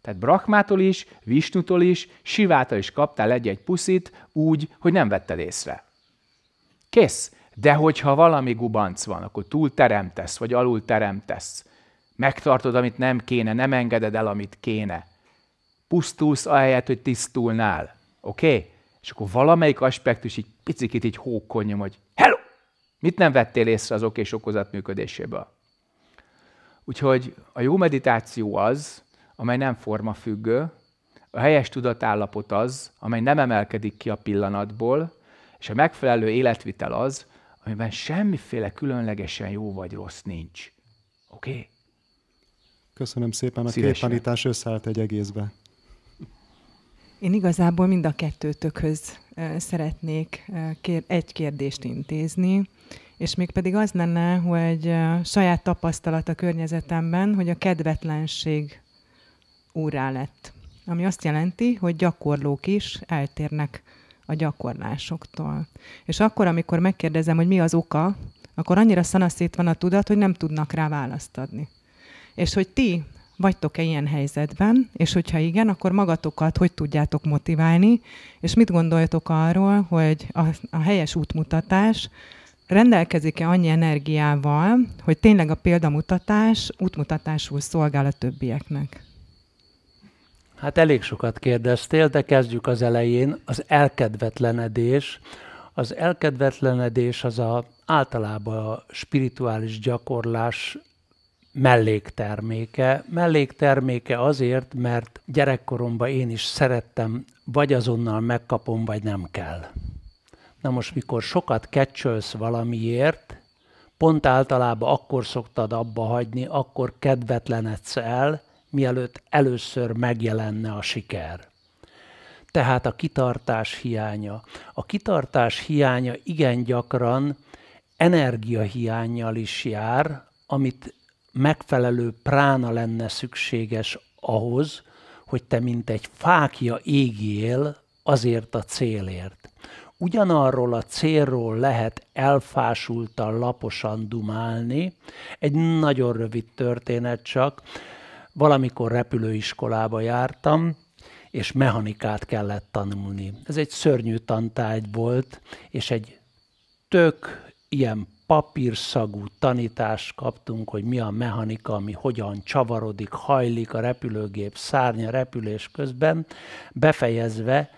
Tehát Brahmától is, Visnutól is, Sivától is kaptál egy-egy puszit úgy, hogy nem vetted észre. Kész. De hogyha valami gubanc van, akkor túl teremtesz, vagy alul teremtesz. Megtartod, amit nem kéne, nem engeded el, amit kéne. Pusztulsz ahelyett, hogy tisztulnál. Oké? Okay? és akkor valamelyik aspektus így picit így hókonyom, hogy hello! Mit nem vettél észre az ok és okozat működéséből? Úgyhogy a jó meditáció az, amely nem forma függő, a helyes tudatállapot az, amely nem emelkedik ki a pillanatból, és a megfelelő életvitel az, amiben semmiféle különlegesen jó vagy rossz nincs. Oké? Okay? Köszönöm szépen, a két tanítás összeállt egy egészbe. Én igazából mind a kettőtökhöz szeretnék egy kérdést intézni, és mégpedig az lenne, hogy saját tapasztalat a környezetemben, hogy a kedvetlenség úrá lett. Ami azt jelenti, hogy gyakorlók is eltérnek a gyakorlásoktól. És akkor, amikor megkérdezem, hogy mi az oka, akkor annyira szanaszét van a tudat, hogy nem tudnak rá választ adni. És hogy ti Vagytok-e ilyen helyzetben? És hogyha igen, akkor magatokat hogy tudjátok motiválni? És mit gondoljatok arról, hogy a, a helyes útmutatás rendelkezik-e annyi energiával, hogy tényleg a példamutatás útmutatásul szolgál a többieknek? Hát elég sokat kérdeztél, de kezdjük az elején. Az elkedvetlenedés. Az elkedvetlenedés az a általában a spirituális gyakorlás mellékterméke. Mellékterméke azért, mert gyerekkoromban én is szerettem, vagy azonnal megkapom, vagy nem kell. Na most, mikor sokat kecsölsz valamiért, pont általában akkor szoktad abba hagyni, akkor kedvetlenedsz el, mielőtt először megjelenne a siker. Tehát a kitartás hiánya. A kitartás hiánya igen gyakran energiahiányjal is jár, amit megfelelő prána lenne szükséges ahhoz, hogy te mint egy fákja égél azért a célért. Ugyanarról a célról lehet elfásultan, laposan dumálni. Egy nagyon rövid történet csak. Valamikor repülőiskolába jártam, és mechanikát kellett tanulni. Ez egy szörnyű tantárgy volt, és egy tök ilyen papírszagú tanítást kaptunk, hogy mi a mechanika, ami hogyan csavarodik, hajlik a repülőgép szárnya repülés közben, befejezve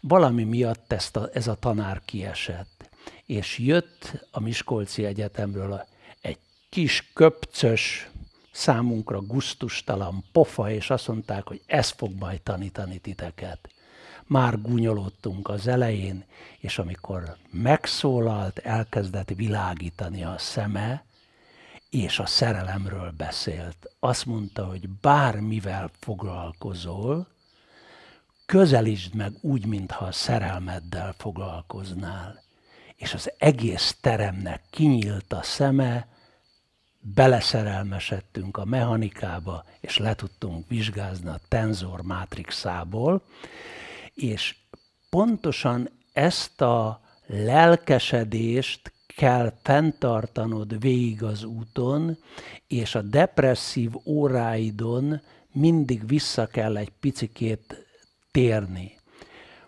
valami miatt ezt a, ez a tanár kiesett. És jött a Miskolci Egyetemről egy kis köpcös, számunkra guztustalan pofa, és azt mondták, hogy ez fog majd tanítani titeket már gúnyolódtunk az elején, és amikor megszólalt, elkezdett világítani a szeme, és a szerelemről beszélt. Azt mondta, hogy bármivel foglalkozol, közelítsd meg úgy, mintha a szerelmeddel foglalkoznál. És az egész teremnek kinyílt a szeme, beleszerelmesedtünk a mechanikába, és le tudtunk vizsgázni a tenzor mátrixából, és pontosan ezt a lelkesedést kell fenntartanod végig az úton, és a depresszív óráidon mindig vissza kell egy picikét térni,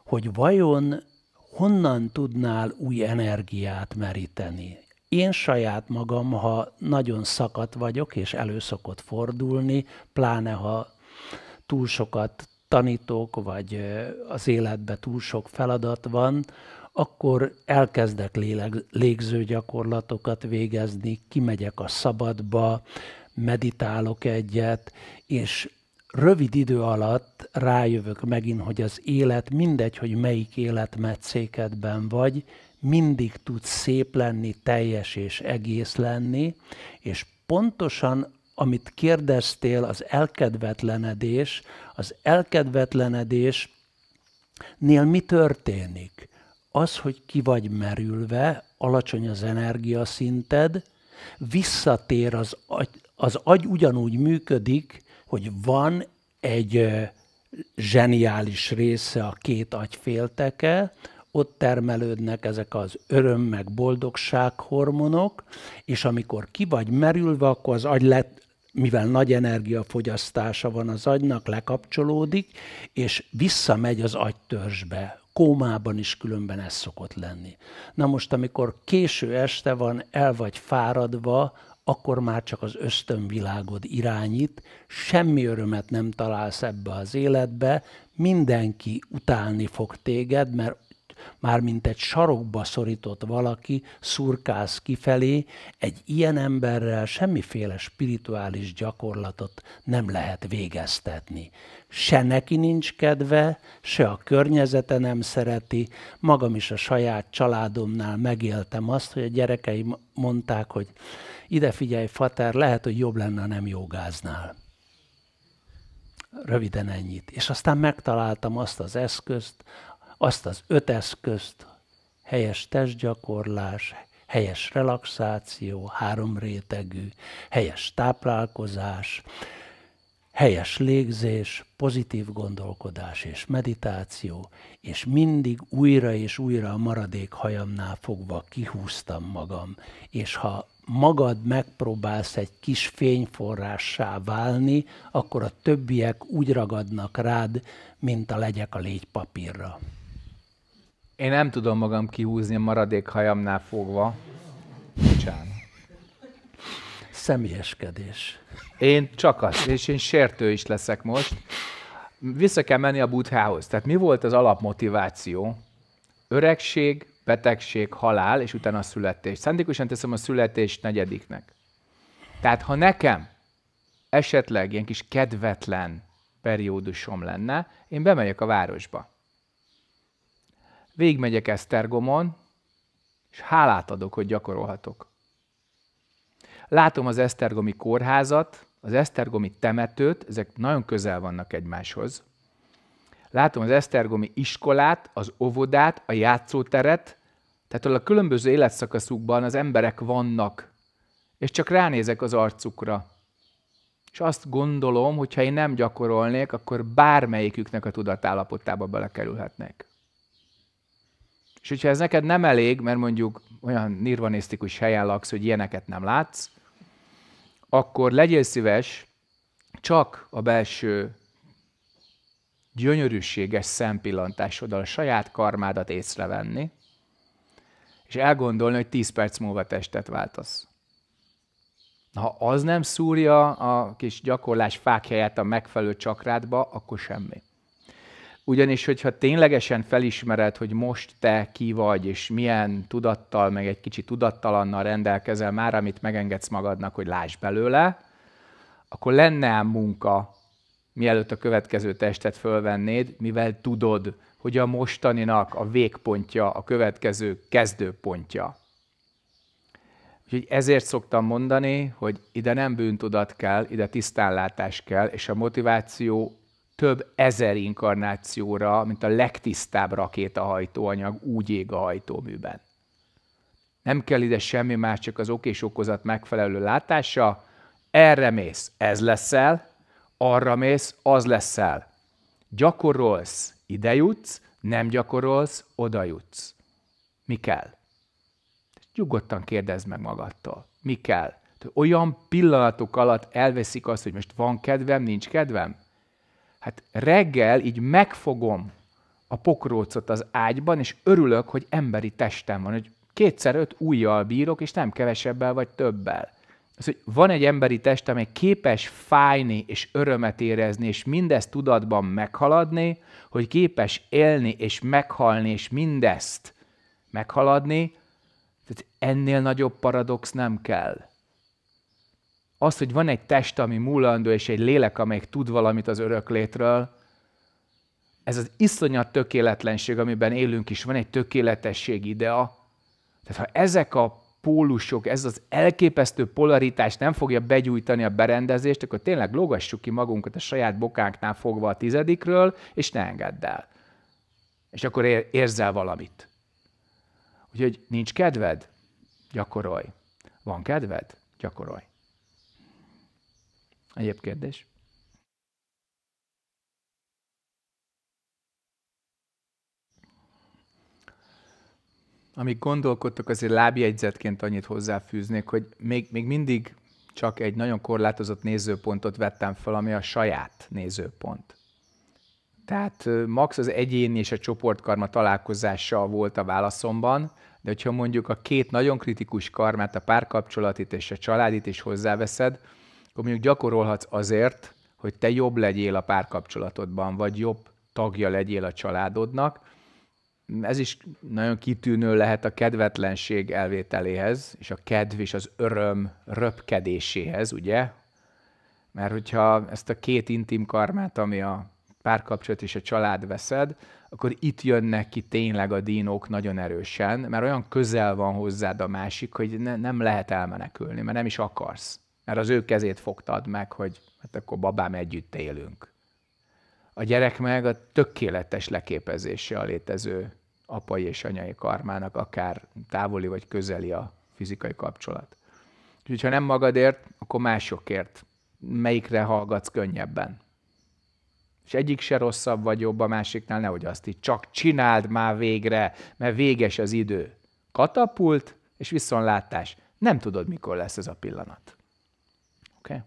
hogy vajon honnan tudnál új energiát meríteni. Én saját magam, ha nagyon szakadt vagyok, és elő szokott fordulni, pláne ha túl sokat tanítok, vagy az életben túl sok feladat van, akkor elkezdek léleg, légző gyakorlatokat végezni, kimegyek a szabadba, meditálok egyet, és rövid idő alatt rájövök megint, hogy az élet, mindegy, hogy melyik életmetszékedben vagy, mindig tud szép lenni, teljes és egész lenni, és pontosan amit kérdeztél, az elkedvetlenedés, az elkedvetlenedésnél mi történik? Az, hogy ki vagy merülve, alacsony az energiaszinted, visszatér az agy, az agy ugyanúgy működik, hogy van egy zseniális része a két agyfélteke, ott termelődnek ezek az öröm meg boldogság hormonok, és amikor ki vagy merülve, akkor az agy, let, mivel nagy energiafogyasztása van az agynak, lekapcsolódik, és visszamegy az agytörzsbe. Kómában is különben ez szokott lenni. Na most, amikor késő este van, el vagy fáradva, akkor már csak az ösztönvilágod irányít, semmi örömet nem találsz ebbe az életbe, mindenki utálni fog téged, mert már mint egy sarokba szorított valaki szurkász kifelé, egy ilyen emberrel semmiféle spirituális gyakorlatot nem lehet végeztetni. Se neki nincs kedve, se a környezete nem szereti. Magam is a saját családomnál megéltem azt, hogy a gyerekeim mondták, hogy ide figyelj, Fater, lehet, hogy jobb lenne, nem jogáznál. Röviden ennyit. És aztán megtaláltam azt az eszközt, azt az öt eszközt, helyes testgyakorlás, helyes relaxáció, három rétegű, helyes táplálkozás, helyes légzés, pozitív gondolkodás és meditáció, és mindig újra és újra a maradék hajamnál fogva kihúztam magam, és ha magad megpróbálsz egy kis fényforrássá válni, akkor a többiek úgy ragadnak rád, mint a legyek a légypapírra. Én nem tudom magam kihúzni a maradék hajamnál fogva. Bocsánat. Személyeskedés. Én csak az, és én sértő is leszek most. Vissza kell menni a buthához. Tehát mi volt az alapmotiváció? Öregség, betegség, halál, és utána a születés. Szándékosan teszem a születést negyediknek. Tehát ha nekem esetleg ilyen kis kedvetlen periódusom lenne, én bemegyek a városba végigmegyek Esztergomon, és hálát adok, hogy gyakorolhatok. Látom az Esztergomi kórházat, az Esztergomi temetőt, ezek nagyon közel vannak egymáshoz. Látom az Esztergomi iskolát, az óvodát, a játszóteret, tehát a különböző életszakaszukban az emberek vannak, és csak ránézek az arcukra. És azt gondolom, hogy ha én nem gyakorolnék, akkor bármelyiküknek a tudatállapotába belekerülhetnek. És hogyha ez neked nem elég, mert mondjuk olyan nirvanisztikus helyen laksz, hogy ilyeneket nem látsz, akkor legyél szíves, csak a belső gyönyörűséges szempillantásoddal a saját karmádat észrevenni, és elgondolni, hogy 10 perc múlva testet váltasz. Ha az nem szúrja a kis gyakorlás fák a megfelelő csakrádba, akkor semmi. Ugyanis, hogyha ténylegesen felismered, hogy most te ki vagy, és milyen tudattal, meg egy kicsit tudattalannal rendelkezel már, amit megengedsz magadnak, hogy láss belőle, akkor lenne ám munka, mielőtt a következő testet fölvennéd, mivel tudod, hogy a mostaninak a végpontja, a következő kezdőpontja. Úgyhogy ezért szoktam mondani, hogy ide nem bűntudat kell, ide tisztánlátás kell, és a motiváció több ezer inkarnációra, mint a legtisztább rakétahajtóanyag úgy ég a hajtóműben. Nem kell ide semmi más, csak az ok és okozat megfelelő látása. Erre mész, ez leszel, arra mész, az leszel. Gyakorolsz, ide jutsz, nem gyakorolsz, oda jutsz. Mi kell? Nyugodtan kérdezd meg magadtól. Mi kell? Olyan pillanatok alatt elveszik azt, hogy most van kedvem, nincs kedvem? Hát reggel így megfogom a pokrócot az ágyban, és örülök, hogy emberi testem van, hogy kétszer öt újjal bírok, és nem kevesebbel vagy többel. Az, hogy van egy emberi test, amely képes fájni és örömet érezni, és mindezt tudatban meghaladni, hogy képes élni és meghalni, és mindezt meghaladni, tehát ennél nagyobb paradox nem kell az, hogy van egy test, ami múlandó, és egy lélek, amelyik tud valamit az öröklétről, ez az iszonyat tökéletlenség, amiben élünk is, van egy tökéletesség idea. Tehát ha ezek a pólusok, ez az elképesztő polaritás nem fogja begyújtani a berendezést, akkor tényleg logassuk ki magunkat a saját bokánknál fogva a tizedikről, és ne engedd el. És akkor érzel valamit. Úgyhogy nincs kedved? Gyakorolj. Van kedved? Gyakorolj. Egyéb kérdés? Amíg gondolkodtok, azért lábjegyzetként annyit hozzáfűznék, hogy még, még mindig csak egy nagyon korlátozott nézőpontot vettem fel, ami a saját nézőpont. Tehát max az egyéni és a csoportkarma találkozása volt a válaszomban, de hogyha mondjuk a két nagyon kritikus karmát, a párkapcsolatit és a családit is hozzáveszed, akkor mondjuk gyakorolhatsz azért, hogy te jobb legyél a párkapcsolatodban, vagy jobb tagja legyél a családodnak. Ez is nagyon kitűnő lehet a kedvetlenség elvételéhez, és a kedv és az öröm röpkedéséhez, ugye? Mert hogyha ezt a két intim karmát, ami a párkapcsolat és a család veszed, akkor itt jönnek ki tényleg a dínók nagyon erősen, mert olyan közel van hozzád a másik, hogy ne, nem lehet elmenekülni, mert nem is akarsz mert az ő kezét fogtad meg, hogy hát akkor babám együtt élünk. A gyerek meg a tökéletes leképezése a létező apai és anyai karmának, akár távoli vagy közeli a fizikai kapcsolat. Úgyhogy ha nem magadért, akkor másokért. Melyikre hallgatsz könnyebben? És egyik se rosszabb vagy jobb a másiknál, nehogy azt így csak csináld már végre, mert véges az idő. Katapult és viszontlátás. Nem tudod, mikor lesz ez a pillanat. Oké. Okay.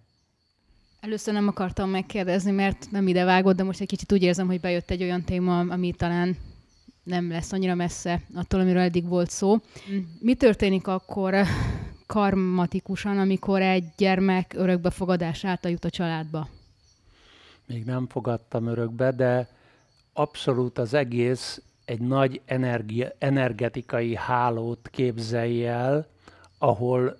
Először nem akartam megkérdezni, mert nem ide vágod, de most egy kicsit úgy érzem, hogy bejött egy olyan téma, ami talán nem lesz annyira messze attól, amiről eddig volt szó. Mi történik akkor karmatikusan, amikor egy gyermek örökbefogadás által jut a családba? Még nem fogadtam örökbe, de abszolút az egész egy nagy energia, energetikai hálót képzelj el, ahol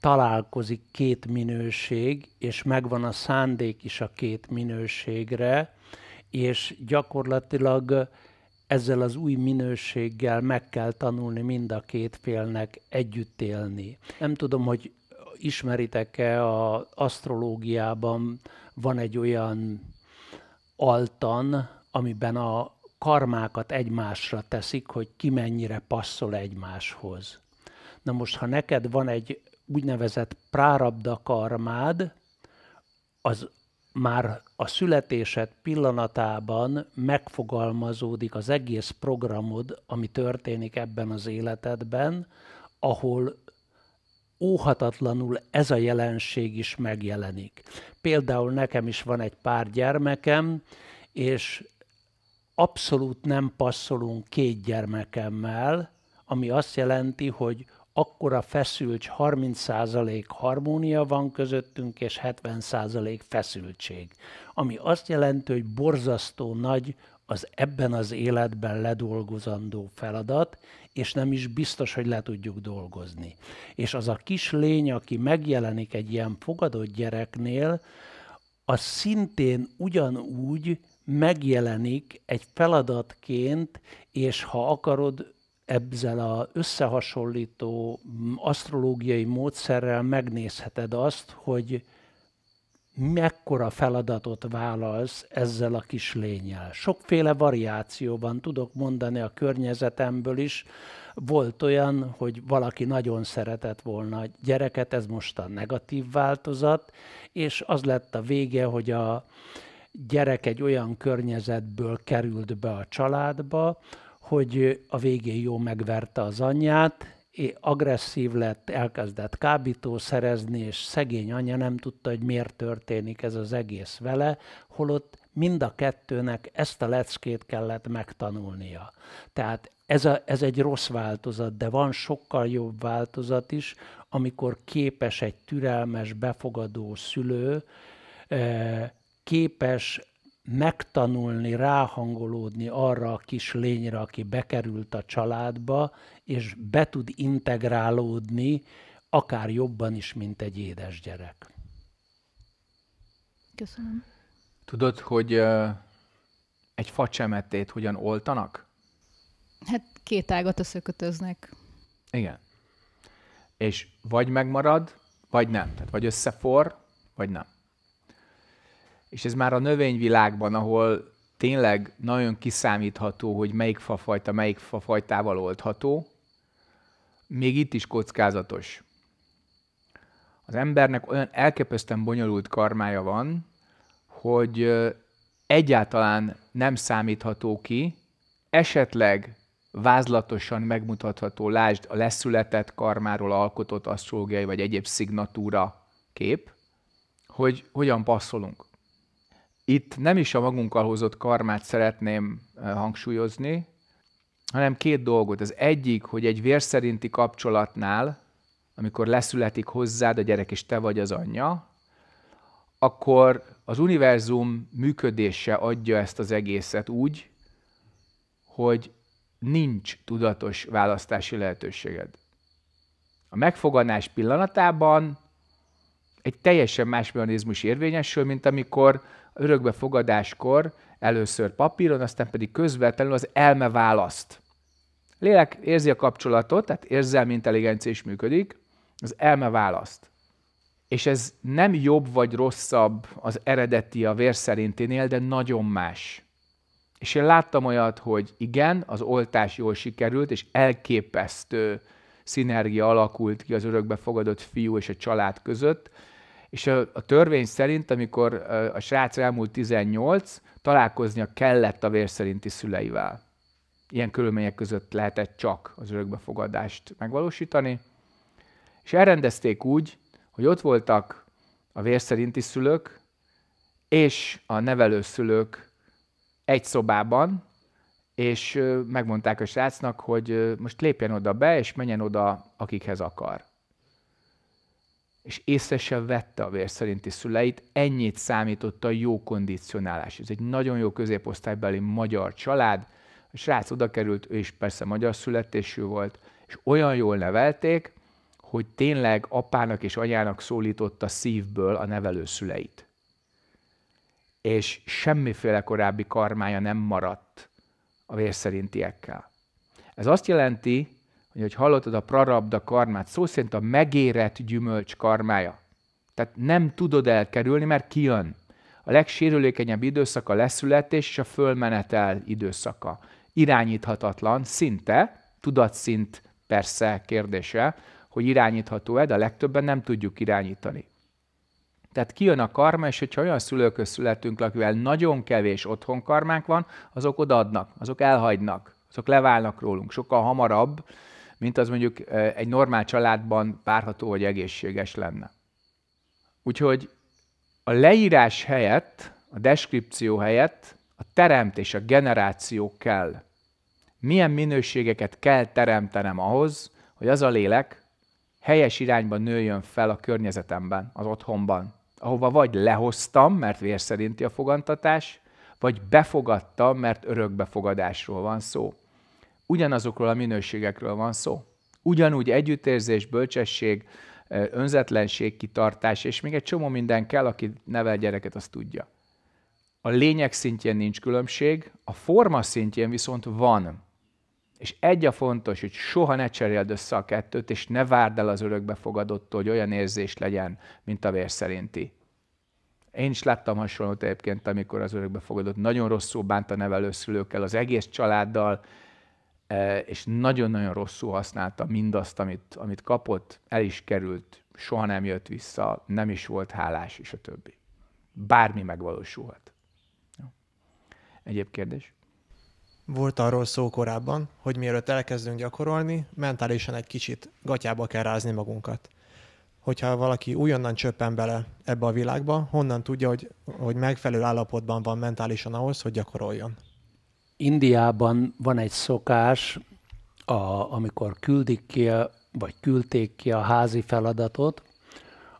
találkozik két minőség, és megvan a szándék is a két minőségre, és gyakorlatilag ezzel az új minőséggel meg kell tanulni mind a két félnek együtt élni. Nem tudom, hogy ismeritek-e az asztrológiában van egy olyan altan, amiben a karmákat egymásra teszik, hogy ki mennyire passzol egymáshoz. Na most, ha neked van egy úgynevezett prárabda karmád, az már a születésed pillanatában megfogalmazódik az egész programod, ami történik ebben az életedben, ahol óhatatlanul ez a jelenség is megjelenik. Például nekem is van egy pár gyermekem, és abszolút nem passzolunk két gyermekemmel, ami azt jelenti, hogy akkora feszülts 30% harmónia van közöttünk, és 70% feszültség. Ami azt jelenti, hogy borzasztó nagy az ebben az életben ledolgozandó feladat, és nem is biztos, hogy le tudjuk dolgozni. És az a kis lény, aki megjelenik egy ilyen fogadott gyereknél, az szintén ugyanúgy megjelenik egy feladatként, és ha akarod, ebben az összehasonlító asztrológiai módszerrel megnézheted azt, hogy mekkora feladatot válasz ezzel a kis lényel. Sokféle variációban tudok mondani a környezetemből is. Volt olyan, hogy valaki nagyon szeretett volna gyereket, ez most a negatív változat, és az lett a vége, hogy a gyerek egy olyan környezetből került be a családba, hogy a végén jó megverte az anyját, agresszív lett, elkezdett kábító szerezni és szegény anya nem tudta, hogy miért történik ez az egész vele, holott mind a kettőnek ezt a leckét kellett megtanulnia. Tehát ez, a, ez egy rossz változat, de van sokkal jobb változat is, amikor képes egy türelmes, befogadó szülő, eh, képes megtanulni, ráhangolódni arra a kis lényre, aki bekerült a családba, és be tud integrálódni, akár jobban is, mint egy édes gyerek. Köszönöm. Tudod, hogy uh, egy facsemetét hogyan oltanak? Hát két ágat összekötöznek. Igen. És vagy megmarad, vagy nem. Tehát vagy összefor, vagy nem és ez már a növényvilágban, ahol tényleg nagyon kiszámítható, hogy melyik fafajta melyik fafajtával oldható, még itt is kockázatos. Az embernek olyan elképesztően bonyolult karmája van, hogy egyáltalán nem számítható ki, esetleg vázlatosan megmutatható, lásd a leszületett karmáról alkotott asztrológiai vagy egyéb szignatúra kép, hogy hogyan passzolunk. Itt nem is a magunkkal hozott karmát szeretném eh, hangsúlyozni, hanem két dolgot. Az egyik, hogy egy vérszerinti kapcsolatnál, amikor leszületik hozzád a gyerek, és te vagy az anyja, akkor az univerzum működése adja ezt az egészet úgy, hogy nincs tudatos választási lehetőséged. A megfoganás pillanatában egy teljesen más mechanizmus érvényesül, mint amikor örökbefogadáskor először papíron, aztán pedig közvetlenül az elme választ. Lélek érzi a kapcsolatot, tehát érzelmi intelligencia is működik, az elme választ. És ez nem jobb vagy rosszabb az eredeti, a vér szerintinél, de nagyon más. És én láttam olyat, hogy igen, az oltás jól sikerült, és elképesztő szinergia alakult ki az örökbefogadott fiú és a család között, és a, a törvény szerint, amikor a srác elmúlt 18, találkoznia kellett a vérszerinti szüleivel. Ilyen körülmények között lehetett csak az örökbefogadást megvalósítani. És elrendezték úgy, hogy ott voltak a vérszerinti szülők és a nevelőszülők egy szobában, és megmondták a srácnak, hogy most lépjen oda be, és menjen oda, akikhez akar és észre se vette a vér szerinti szüleit, ennyit számított a jó kondicionálás. Ez egy nagyon jó középosztálybeli magyar család, a srác oda került, ő is persze magyar születésű volt, és olyan jól nevelték, hogy tényleg apának és anyának szólította szívből a nevelő szüleit. És semmiféle korábbi karmája nem maradt a vérszerintiekkel. Ez azt jelenti, hogy hallottad a prarabda karmát, szó szerint a megérett gyümölcs karmája. Tehát nem tudod elkerülni, mert kijön. A legsérülékenyebb időszaka leszületés és a fölmenetel időszaka. Irányíthatatlan, szinte, tudatszint persze kérdése, hogy irányítható-e, de a legtöbben nem tudjuk irányítani. Tehát kijön a karma, és hogyha olyan szülőköz születünk, akivel nagyon kevés otthonkarmánk van, azok odaadnak, azok elhagynak, azok leválnak rólunk sokkal hamarabb, mint az mondjuk egy normál családban várható, hogy egészséges lenne. Úgyhogy a leírás helyett, a deskripció helyett a teremtés, a generáció kell. Milyen minőségeket kell teremtenem ahhoz, hogy az a lélek helyes irányba nőjön fel a környezetemben, az otthonban, ahova vagy lehoztam, mert vér szerinti a fogantatás, vagy befogadtam, mert örökbefogadásról van szó ugyanazokról a minőségekről van szó. Ugyanúgy együttérzés, bölcsesség, önzetlenség, kitartás, és még egy csomó minden kell, aki nevel gyereket, azt tudja. A lényeg szintjén nincs különbség, a forma szintjén viszont van. És egy a fontos, hogy soha ne cseréld össze a kettőt, és ne várd el az örökbefogadottól, hogy olyan érzés legyen, mint a vér szerinti. Én is láttam hasonlót egyébként, amikor az örökbefogadott nagyon rosszul bánt a nevelőszülőkkel, az egész családdal, és nagyon-nagyon rosszul használta mindazt, amit, amit kapott, el is került, soha nem jött vissza, nem is volt hálás, és a többi. Bármi megvalósulhat. Egyéb kérdés? Volt arról szó korábban, hogy mielőtt elkezdünk gyakorolni, mentálisan egy kicsit gatyába kell rázni magunkat. Hogyha valaki újonnan csöppen bele ebbe a világba, honnan tudja, hogy, hogy megfelelő állapotban van mentálisan ahhoz, hogy gyakoroljon? Indiában van egy szokás, a, amikor küldik ki, vagy küldték ki a házi feladatot,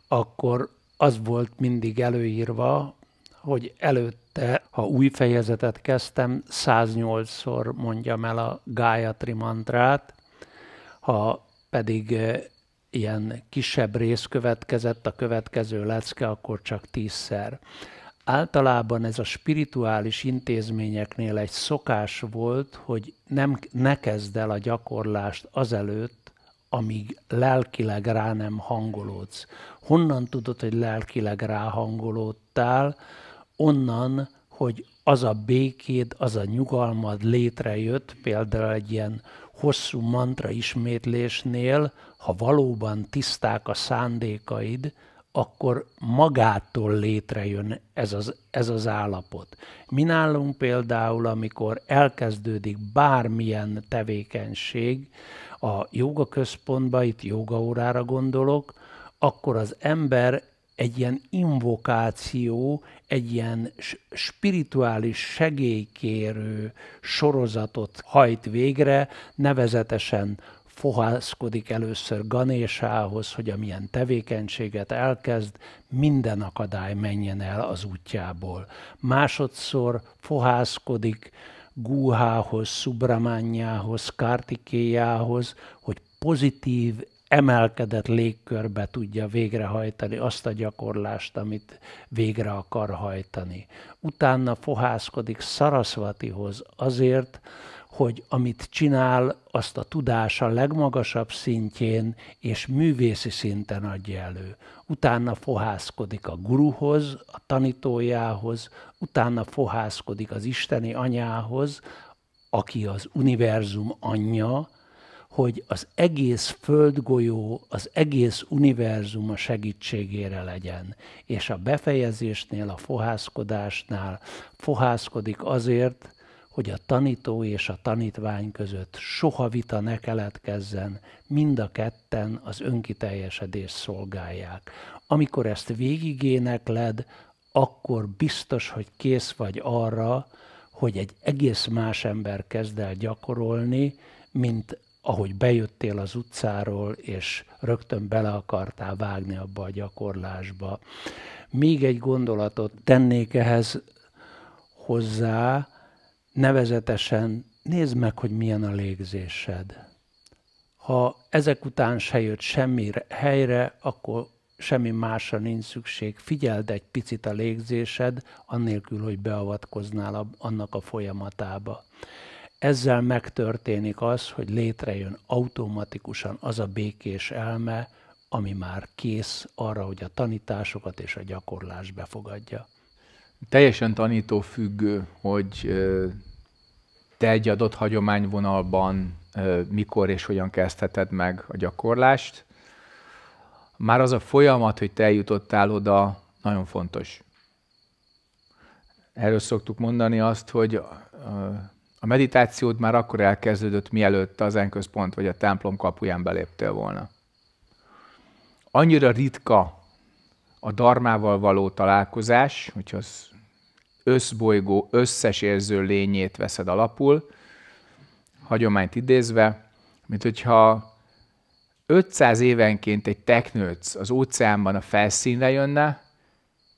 akkor az volt mindig előírva, hogy előtte, ha új fejezetet kezdtem, 108-szor mondjam el a Gayatri mantrát, ha pedig eh, ilyen kisebb rész következett, a következő lecke, akkor csak tízszer általában ez a spirituális intézményeknél egy szokás volt, hogy nem, ne kezd el a gyakorlást azelőtt, amíg lelkileg rá nem hangolódsz. Honnan tudod, hogy lelkileg ráhangolódtál? Onnan, hogy az a békéd, az a nyugalmad létrejött, például egy ilyen hosszú mantra ismétlésnél, ha valóban tiszták a szándékaid, akkor magától létrejön ez az, ez az állapot. Mi nálunk például, amikor elkezdődik bármilyen tevékenység a joga központba, itt jogaórára gondolok, akkor az ember egy ilyen invokáció, egy ilyen spirituális segélykérő sorozatot hajt végre, nevezetesen fohászkodik először Ganésához, hogy a milyen tevékenységet elkezd, minden akadály menjen el az útjából. Másodszor fohászkodik Gúhához, Subramányához, Kártikéjához, hogy pozitív, emelkedett légkörbe tudja végrehajtani azt a gyakorlást, amit végre akar hajtani. Utána fohászkodik Sarasvatihoz azért, hogy amit csinál, azt a tudása legmagasabb szintjén és művészi szinten adja elő. Utána fohászkodik a guruhoz, a tanítójához, utána fohászkodik az isteni anyához, aki az univerzum anyja, hogy az egész földgolyó, az egész univerzum a segítségére legyen. És a befejezésnél, a fohászkodásnál fohászkodik azért, hogy a tanító és a tanítvány között soha vita ne keletkezzen, mind a ketten az önkiteljesedést szolgálják. Amikor ezt végigénekled, akkor biztos, hogy kész vagy arra, hogy egy egész más ember kezd el gyakorolni, mint ahogy bejöttél az utcáról, és rögtön bele akartál vágni abba a gyakorlásba. Még egy gondolatot tennék ehhez hozzá, Nevezetesen nézd meg, hogy milyen a légzésed. Ha ezek után se jött semmi helyre, akkor semmi másra nincs szükség. Figyeld egy picit a légzésed, annélkül, hogy beavatkoznál annak a folyamatába. Ezzel megtörténik az, hogy létrejön automatikusan az a békés elme, ami már kész arra, hogy a tanításokat és a gyakorlást befogadja. Teljesen tanító függő, hogy te egy adott hagyományvonalban mikor és hogyan kezdheted meg a gyakorlást. Már az a folyamat, hogy te eljutottál oda, nagyon fontos. Erről szoktuk mondani azt, hogy a meditációd már akkor elkezdődött, mielőtt az enközpont vagy a templom kapuján beléptél volna. Annyira ritka a darmával való találkozás, hogyha az összbolygó összes érző lényét veszed alapul, hagyományt idézve, mint hogyha 500 évenként egy teknőc az óceánban a felszínre jönne,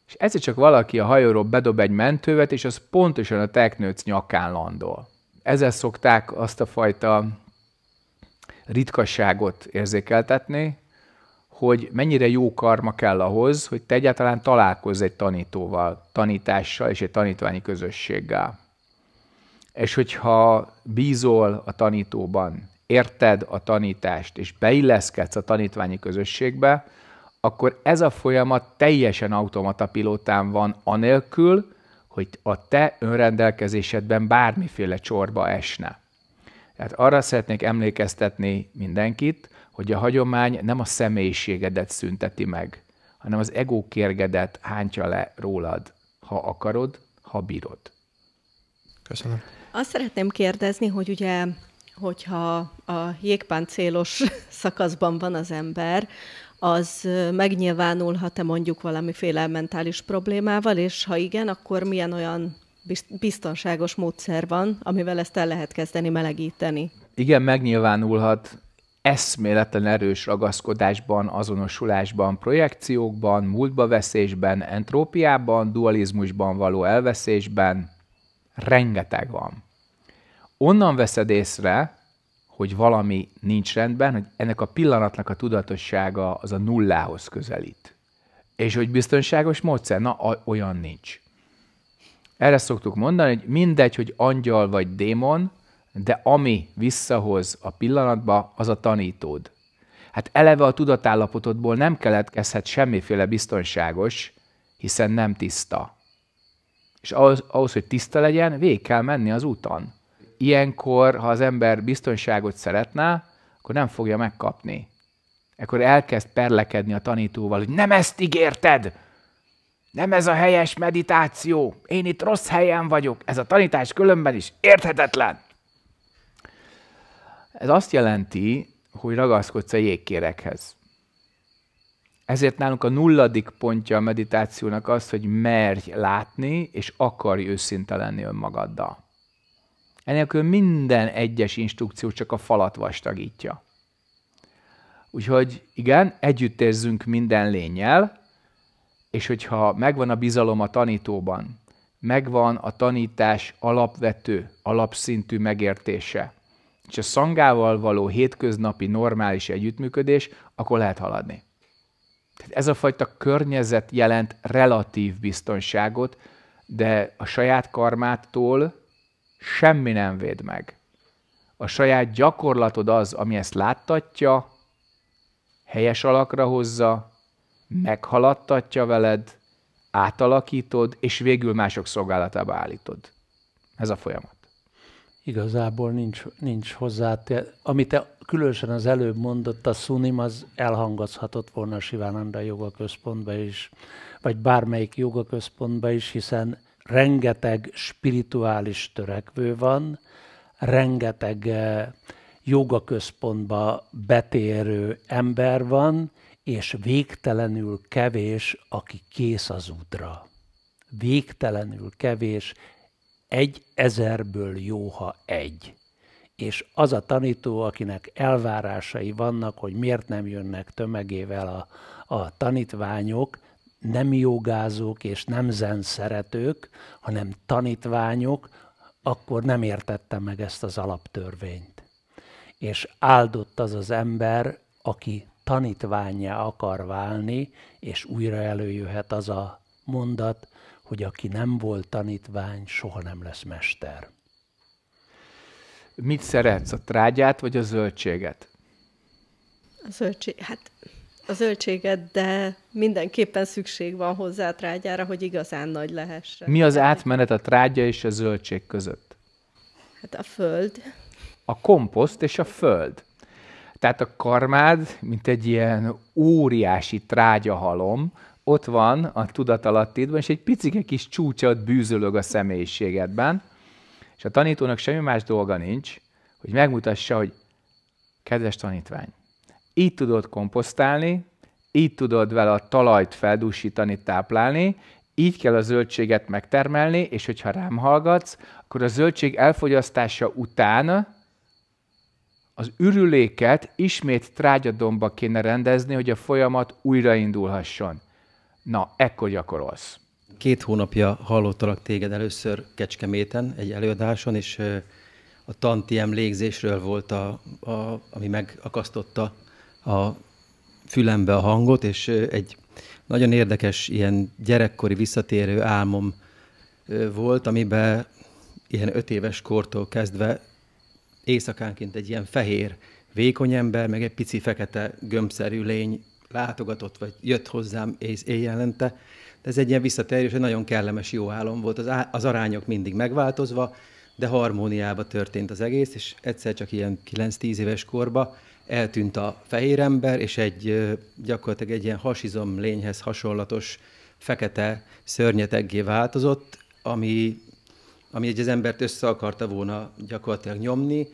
és egyszer csak valaki a hajóról bedob egy mentővet, és az pontosan a teknőc nyakán landol. Ezzel szokták azt a fajta ritkasságot érzékeltetni, hogy mennyire jó karma kell ahhoz, hogy te egyáltalán találkozz egy tanítóval, tanítással és egy tanítványi közösséggel. És hogyha bízol a tanítóban, érted a tanítást, és beilleszkedsz a tanítványi közösségbe, akkor ez a folyamat teljesen automata pilótán van, anélkül, hogy a te önrendelkezésedben bármiféle csorba esne. Tehát arra szeretnék emlékeztetni mindenkit, hogy a hagyomány nem a személyiségedet szünteti meg, hanem az kérgedet hántja le rólad, ha akarod, ha bírod. Köszönöm. Azt szeretném kérdezni, hogy ugye, hogyha a jégpáncélos *laughs* szakaszban van az ember, az megnyilvánulhat-e mondjuk valamiféle mentális problémával, és ha igen, akkor milyen olyan biztonságos módszer van, amivel ezt el lehet kezdeni melegíteni? Igen, megnyilvánulhat eszméletlen erős ragaszkodásban, azonosulásban, projekciókban, múltba veszésben, entrópiában, dualizmusban való elveszésben, rengeteg van. Onnan veszed észre, hogy valami nincs rendben, hogy ennek a pillanatnak a tudatossága az a nullához közelít. És hogy biztonságos módszer? Na, olyan nincs. Erre szoktuk mondani, hogy mindegy, hogy angyal vagy démon, de ami visszahoz a pillanatba, az a tanítód. Hát eleve a tudatállapotodból nem keletkezhet semmiféle biztonságos, hiszen nem tiszta. És ahhoz, ahhoz hogy tiszta legyen, végig kell menni az úton. Ilyenkor, ha az ember biztonságot szeretne, akkor nem fogja megkapni. Ekkor elkezd perlekedni a tanítóval, hogy nem ezt ígérted! Nem ez a helyes meditáció! Én itt rossz helyen vagyok! Ez a tanítás különben is érthetetlen! Ez azt jelenti, hogy ragaszkodsz a jégkérekhez. Ezért nálunk a nulladik pontja a meditációnak az, hogy merj látni, és akarj őszinte lenni önmagaddal. Ennélkül minden egyes instrukció csak a falat vastagítja. Úgyhogy igen, együtt érzünk minden lényel, és hogyha megvan a bizalom a tanítóban, megvan a tanítás alapvető, alapszintű megértése, és a szangával való hétköznapi normális együttműködés, akkor lehet haladni. Tehát ez a fajta környezet jelent relatív biztonságot, de a saját karmától semmi nem véd meg. A saját gyakorlatod az, ami ezt láttatja, helyes alakra hozza, meghaladtatja veled, átalakítod, és végül mások szolgálatába állítod. Ez a folyamat igazából nincs, nincs hozzá. Amit te különösen az előbb mondott, a szunim, az elhangozhatott volna Sivánanda joga központba is, vagy bármelyik joga központba is, hiszen rengeteg spirituális törekvő van, rengeteg eh, joga központba betérő ember van, és végtelenül kevés, aki kész az útra. Végtelenül kevés egy ezerből jó, ha egy. És az a tanító, akinek elvárásai vannak, hogy miért nem jönnek tömegével a, a tanítványok, nem jogázók és nem zen szeretők, hanem tanítványok, akkor nem értette meg ezt az alaptörvényt. És áldott az az ember, aki tanítványa akar válni, és újra előjöhet az a mondat, hogy aki nem volt tanítvány, soha nem lesz mester. Mit szeretsz, a trágyát vagy a zöldséget? A zöldség, hát a zöldséget, de mindenképpen szükség van hozzá a trágyára, hogy igazán nagy lehessen. Mi az átmenet a trágya és a zöldség között? Hát a föld. A komposzt és a föld. Tehát a karmád, mint egy ilyen óriási trágyahalom, ott van a tudatalattidban, és egy picike kis ott bűzölög a személyiségedben, és a tanítónak semmi más dolga nincs, hogy megmutassa, hogy kedves tanítvány, így tudod komposztálni, így tudod vele a talajt feldúsítani, táplálni, így kell a zöldséget megtermelni, és hogyha rám hallgatsz, akkor a zöldség elfogyasztása után az ürüléket ismét trágyadomba kéne rendezni, hogy a folyamat újraindulhasson. Na, ekkor gyakorolsz. Két hónapja hallottalak téged először Kecskeméten egy előadáson, és a tantiem légzésről volt, a, a, ami megakasztotta a fülembe a hangot, és egy nagyon érdekes ilyen gyerekkori visszatérő álmom volt, amiben ilyen öt éves kortól kezdve éjszakánként egy ilyen fehér, vékony ember, meg egy pici fekete gömbszerű lény látogatott, vagy jött hozzám éjjelente, de ez egy ilyen visszatérő, és egy nagyon kellemes jó álom volt. Az, á, az arányok mindig megváltozva, de harmóniába történt az egész, és egyszer csak ilyen 9-10 éves korba eltűnt a fehér ember, és egy gyakorlatilag egy ilyen hasizom lényhez hasonlatos fekete szörnyeteggé változott, ami, ami egy az embert össze akarta volna gyakorlatilag nyomni,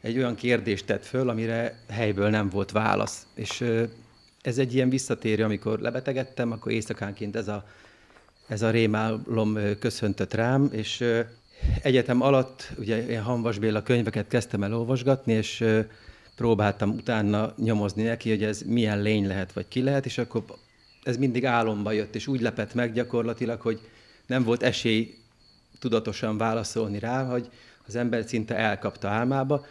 egy olyan kérdést tett föl, amire helyből nem volt válasz. És ez egy ilyen visszatérő, amikor lebetegedtem, akkor éjszakánként ez a, ez a rémálom köszöntött rám, és egyetem alatt, ugye én Hanvas Béla könyveket kezdtem el olvasgatni, és próbáltam utána nyomozni neki, hogy ez milyen lény lehet, vagy ki lehet, és akkor ez mindig álomba jött, és úgy lepett meg gyakorlatilag, hogy nem volt esély tudatosan válaszolni rá, hogy az ember szinte elkapta álmába,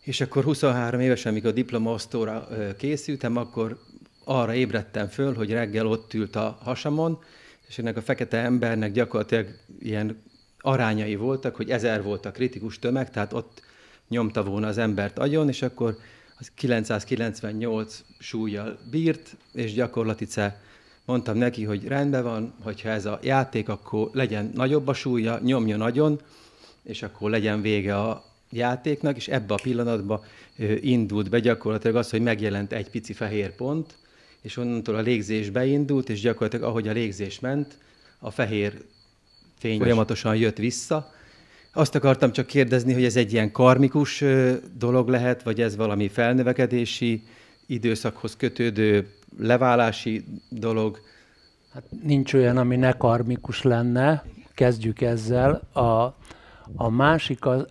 és akkor 23 évesen, amikor a diplomaosztóra készültem, akkor arra ébredtem föl, hogy reggel ott ült a hasamon, és ennek a fekete embernek gyakorlatilag ilyen arányai voltak, hogy ezer volt a kritikus tömeg, tehát ott nyomta volna az embert agyon, és akkor az 998 súlyjal bírt, és gyakorlatice mondtam neki, hogy rendben van, hogyha ez a játék, akkor legyen nagyobb a súlya, nyomja nagyon, és akkor legyen vége a, játéknak, és ebbe a pillanatban indult be gyakorlatilag az, hogy megjelent egy pici fehér pont, és onnantól a légzés beindult, és gyakorlatilag ahogy a légzés ment, a fehér fény folyamatosan jött vissza. Azt akartam csak kérdezni, hogy ez egy ilyen karmikus dolog lehet, vagy ez valami felnövekedési időszakhoz kötődő leválási dolog? Hát nincs olyan, ami ne karmikus lenne. Kezdjük ezzel. A, a másik az,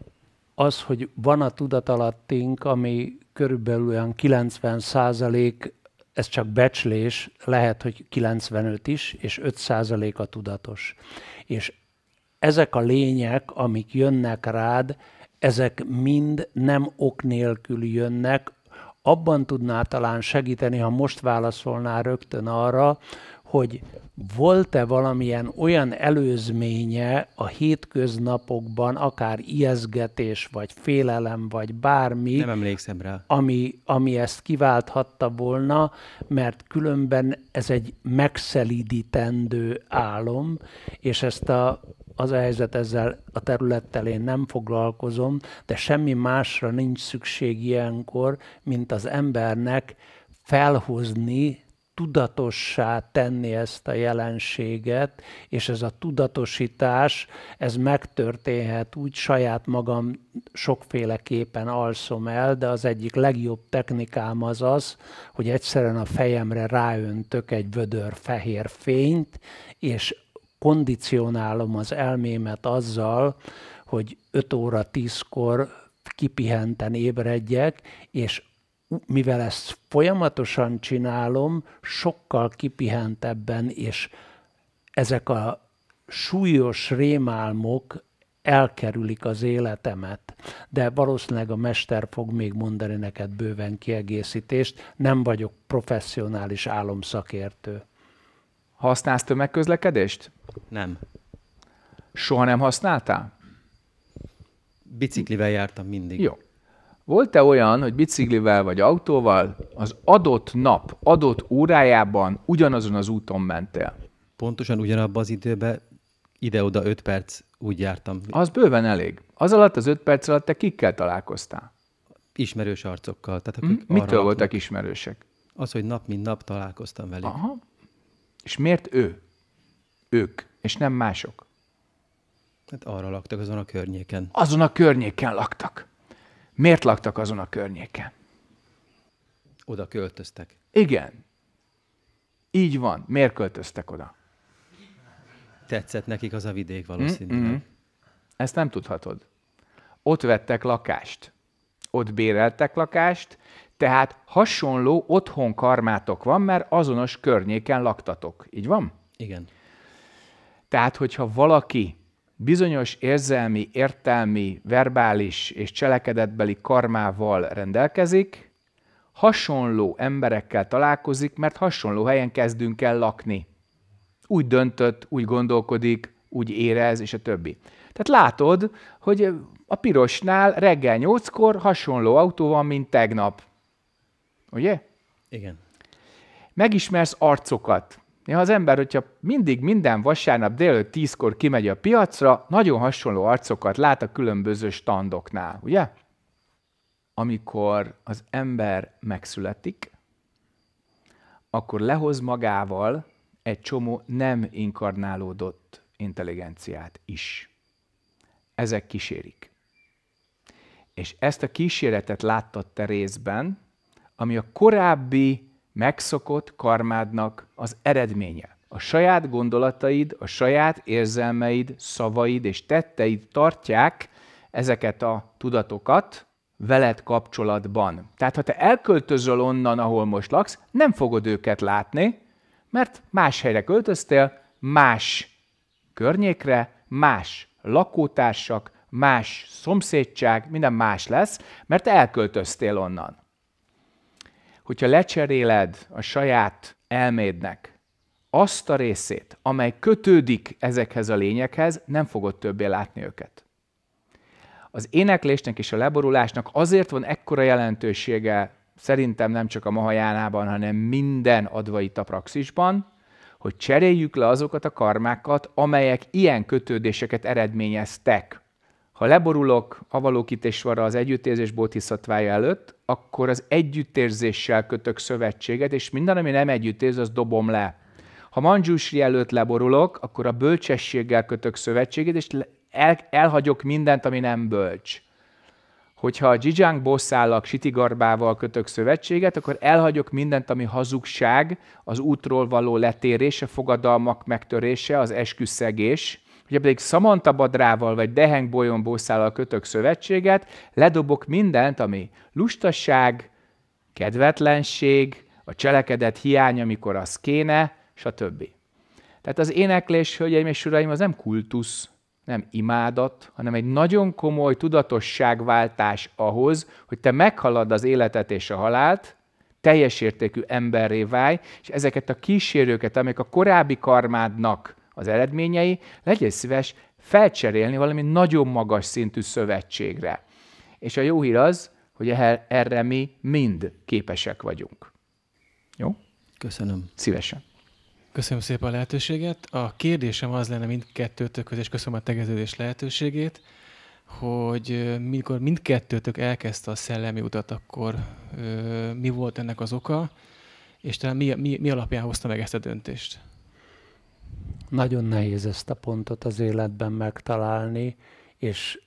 az, hogy van a tudatalattink, ami körülbelül olyan 90 százalék, ez csak becslés, lehet, hogy 95 is, és 5 százalék a tudatos. És ezek a lények, amik jönnek rád, ezek mind nem ok nélkül jönnek, abban tudná talán segíteni, ha most válaszolnál rögtön arra, hogy volt-e valamilyen olyan előzménye a hétköznapokban, akár ijeszgetés, vagy félelem, vagy bármi, Nem emlékszem rá. Ami, ami ezt kiválthatta volna, mert különben ez egy megszelídítendő álom, és ezt a az a helyzet ezzel a területtel én nem foglalkozom, de semmi másra nincs szükség ilyenkor, mint az embernek felhozni tudatossá tenni ezt a jelenséget, és ez a tudatosítás, ez megtörténhet úgy, saját magam sokféleképpen alszom el, de az egyik legjobb technikám az az, hogy egyszerűen a fejemre ráöntök egy vödör fehér fényt, és kondicionálom az elmémet azzal, hogy 5 óra 10-kor kipihenten ébredjek, és mivel ezt folyamatosan csinálom, sokkal kipihentebben, és ezek a súlyos rémálmok elkerülik az életemet, de valószínűleg a mester fog még mondani neked bőven kiegészítést, nem vagyok professzionális álomszakértő. Használsz tömegközlekedést? Nem. Soha nem használtál? Biciklivel jártam mindig. Jó. Volt-e olyan, hogy biciklivel vagy autóval az adott nap, adott órájában ugyanazon az úton mentél? Pontosan ugyanabban az időben ide-oda 5 perc úgy jártam. Az bőven elég. Az alatt az 5 perc alatt te kikkel találkoztál? Ismerős arcokkal. Tehát hmm? Mitől voltak ismerősek? Az, hogy nap mint nap találkoztam velük. Aha. És miért ő? Ők, és nem mások? Hát arra laktak, azon a környéken. Azon a környéken laktak. Miért laktak azon a környéken? Oda költöztek. Igen. Így van. Miért költöztek oda? Tetszett nekik az a vidék valószínűleg. Mm-hmm. Ezt nem tudhatod. Ott vettek lakást. Ott béreltek lakást, tehát hasonló otthon karmátok van, mert azonos környéken laktatok. Így van? Igen. Tehát, hogyha valaki bizonyos érzelmi, értelmi, verbális és cselekedetbeli karmával rendelkezik, hasonló emberekkel találkozik, mert hasonló helyen kezdünk el lakni. Úgy döntött, úgy gondolkodik, úgy érez, és a többi. Tehát látod, hogy a pirosnál reggel nyolckor hasonló autó van, mint tegnap. Ugye? Igen. Megismersz arcokat. Néha az ember, hogyha mindig minden vasárnap délelőtt tízkor kimegy a piacra, nagyon hasonló arcokat lát a különböző standoknál, ugye? Amikor az ember megszületik, akkor lehoz magával egy csomó nem inkarnálódott intelligenciát is. Ezek kísérik. És ezt a láttad te részben, ami a korábbi megszokott karmádnak az eredménye. A saját gondolataid, a saját érzelmeid, szavaid és tetteid tartják ezeket a tudatokat veled kapcsolatban. Tehát ha te elköltözöl onnan, ahol most laksz, nem fogod őket látni, mert más helyre költöztél, más környékre, más lakótársak, más szomszédság, minden más lesz, mert elköltöztél onnan hogyha lecseréled a saját elmédnek azt a részét, amely kötődik ezekhez a lényekhez, nem fogod többé látni őket. Az éneklésnek és a leborulásnak azért van ekkora jelentősége, szerintem nem csak a Mahajánában, hanem minden advaita praxisban, hogy cseréljük le azokat a karmákat, amelyek ilyen kötődéseket eredményeztek ha leborulok avalókítésvara az együttérzés bótiszatvája előtt, akkor az együttérzéssel kötök szövetséget, és minden, ami nem együttéz, az dobom le. Ha manzsúsri előtt leborulok, akkor a bölcsességgel kötök szövetséget, és el, elhagyok mindent, ami nem bölcs. Hogyha a Zsizsánk bosszállak sitigarbával kötök szövetséget, akkor elhagyok mindent, ami hazugság, az útról való letérése, fogadalmak megtörése, az esküszegés, Ugye pedig szamantabadrával vagy dehengbólyombószállal kötök szövetséget, ledobok mindent, ami lustaság, kedvetlenség, a cselekedet hiány, amikor az kéne, stb. Tehát az éneklés, hölgyeim és uraim, az nem kultusz, nem imádat, hanem egy nagyon komoly tudatosságváltás ahhoz, hogy te meghalad az életet és a halált, teljes értékű emberré válj, és ezeket a kísérőket, amik a korábbi karmádnak az eredményei, legyél szíves felcserélni valami nagyon magas szintű szövetségre. És a jó hír az, hogy erre mi mind képesek vagyunk. Jó? Köszönöm. Szívesen. Köszönöm szépen a lehetőséget. A kérdésem az lenne mindkettőtökhöz, és köszönöm a tegeződés lehetőségét, hogy mikor mindkettőtök elkezdte a szellemi utat, akkor mi volt ennek az oka, és talán mi, mi, mi alapján hozta meg ezt a döntést? Nagyon nehéz ezt a pontot az életben megtalálni, és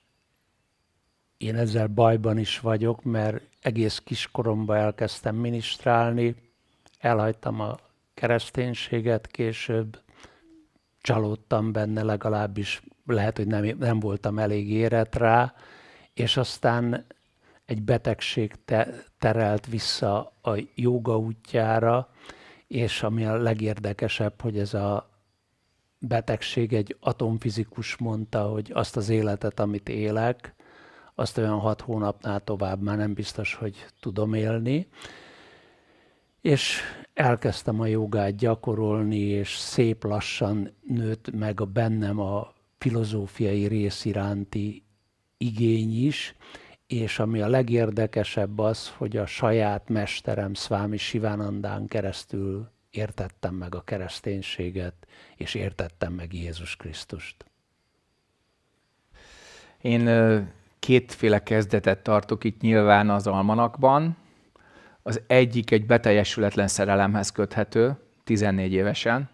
én ezzel bajban is vagyok, mert egész kiskoromban elkezdtem ministrálni, elhagytam a kereszténységet később, csalódtam benne legalábbis, lehet, hogy nem, nem voltam elég érett rá, és aztán egy betegség te, terelt vissza a joga útjára, és ami a legérdekesebb, hogy ez a betegség, egy atomfizikus mondta, hogy azt az életet, amit élek, azt olyan hat hónapnál tovább már nem biztos, hogy tudom élni. És elkezdtem a jogát gyakorolni, és szép lassan nőtt meg a bennem a filozófiai rész iránti igény is, és ami a legérdekesebb az, hogy a saját mesterem Szvámi Sivánandán keresztül értettem meg a kereszténységet, és értettem meg Jézus Krisztust. Én kétféle kezdetet tartok itt nyilván az almanakban. Az egyik egy beteljesületlen szerelemhez köthető, 14 évesen,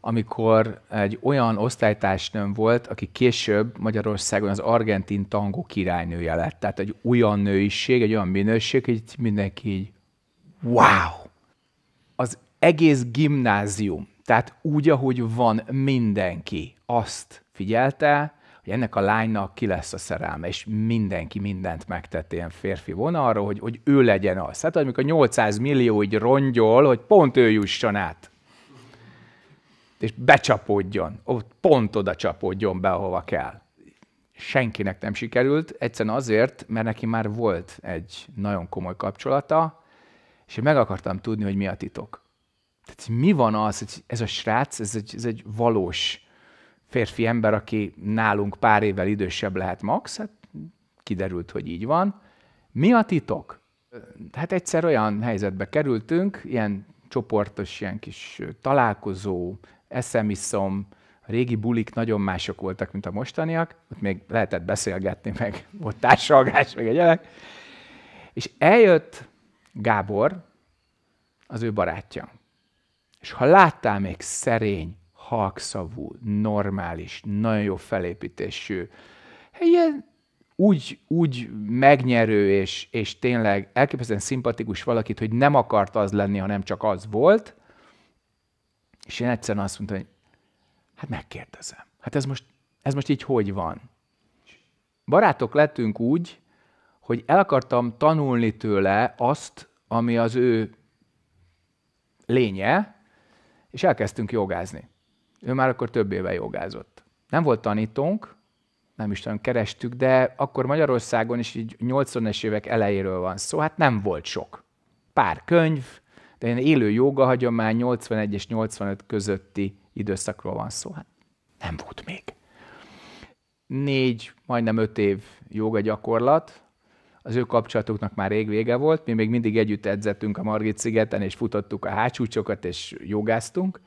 amikor egy olyan osztálytársnőm volt, aki később Magyarországon az argentin tangó királynője lett. Tehát egy olyan nőiség, egy olyan minőség, hogy mindenki így wow! Az egész gimnázium, tehát úgy, ahogy van mindenki, azt figyelte, hogy ennek a lánynak ki lesz a szerelme, és mindenki mindent megtett ilyen férfi vonalról, hogy, hogy ő legyen az. Hát, amikor 800 millió így rongyol, hogy pont ő jusson át. És becsapódjon, ott pont oda csapódjon be, ahova kell. Senkinek nem sikerült, egyszerűen azért, mert neki már volt egy nagyon komoly kapcsolata, és én meg akartam tudni, hogy mi a titok. Tehát mi van az, hogy ez a srác, ez egy, ez egy valós férfi ember, aki nálunk pár évvel idősebb lehet max, hát kiderült, hogy így van. Mi a titok? Hát egyszer olyan helyzetbe kerültünk, ilyen csoportos, ilyen kis találkozó, eszemiszom, a régi bulik nagyon mások voltak, mint a mostaniak, ott még lehetett beszélgetni, meg volt társalgás, meg egyebek. És eljött Gábor, az ő barátja. És ha láttál még szerény, halkszavú, normális, nagyon jó felépítésű, ilyen úgy, úgy megnyerő és, és tényleg elképesztően szimpatikus valakit, hogy nem akart az lenni, hanem csak az volt, és én egyszerűen azt mondtam, hogy hát megkérdezem. Hát ez most, ez most így hogy van? Barátok lettünk úgy, hogy el akartam tanulni tőle azt, ami az ő lénye, és elkezdtünk jogázni. Ő már akkor több éve jogázott. Nem volt tanítónk, nem is tudom, kerestük, de akkor Magyarországon is így 80-es évek elejéről van szó, hát nem volt sok. Pár könyv, de ilyen élő joga hagyomány 81 és 85 közötti időszakról van szó, hát nem volt még. Négy, majdnem öt év joga gyakorlat, az ő kapcsolatuknak már rég vége volt, mi még mindig együtt edzettünk a Margit szigeten, és futottuk a hátsúcsokat, és jogáztunk,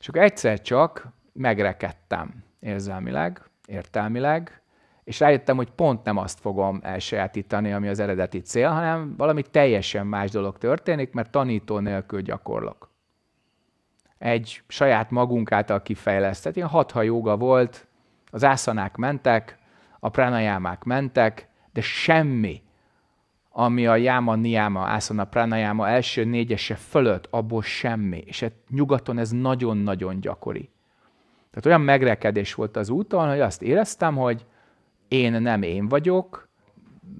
és akkor egyszer csak megrekedtem érzelmileg, értelmileg, és rájöttem, hogy pont nem azt fogom elsajátítani, ami az eredeti cél, hanem valami teljesen más dolog történik, mert tanító nélkül gyakorlok. Egy saját magunk által kifejlesztett, ilyen hatha joga volt, az ászanák mentek, a pranajámák mentek, de semmi, ami a jáma, niáma, ászana, pranajáma első négyese fölött, abból semmi. És hát nyugaton ez nagyon-nagyon gyakori. Tehát olyan megrekedés volt az úton, hogy azt éreztem, hogy én nem én vagyok,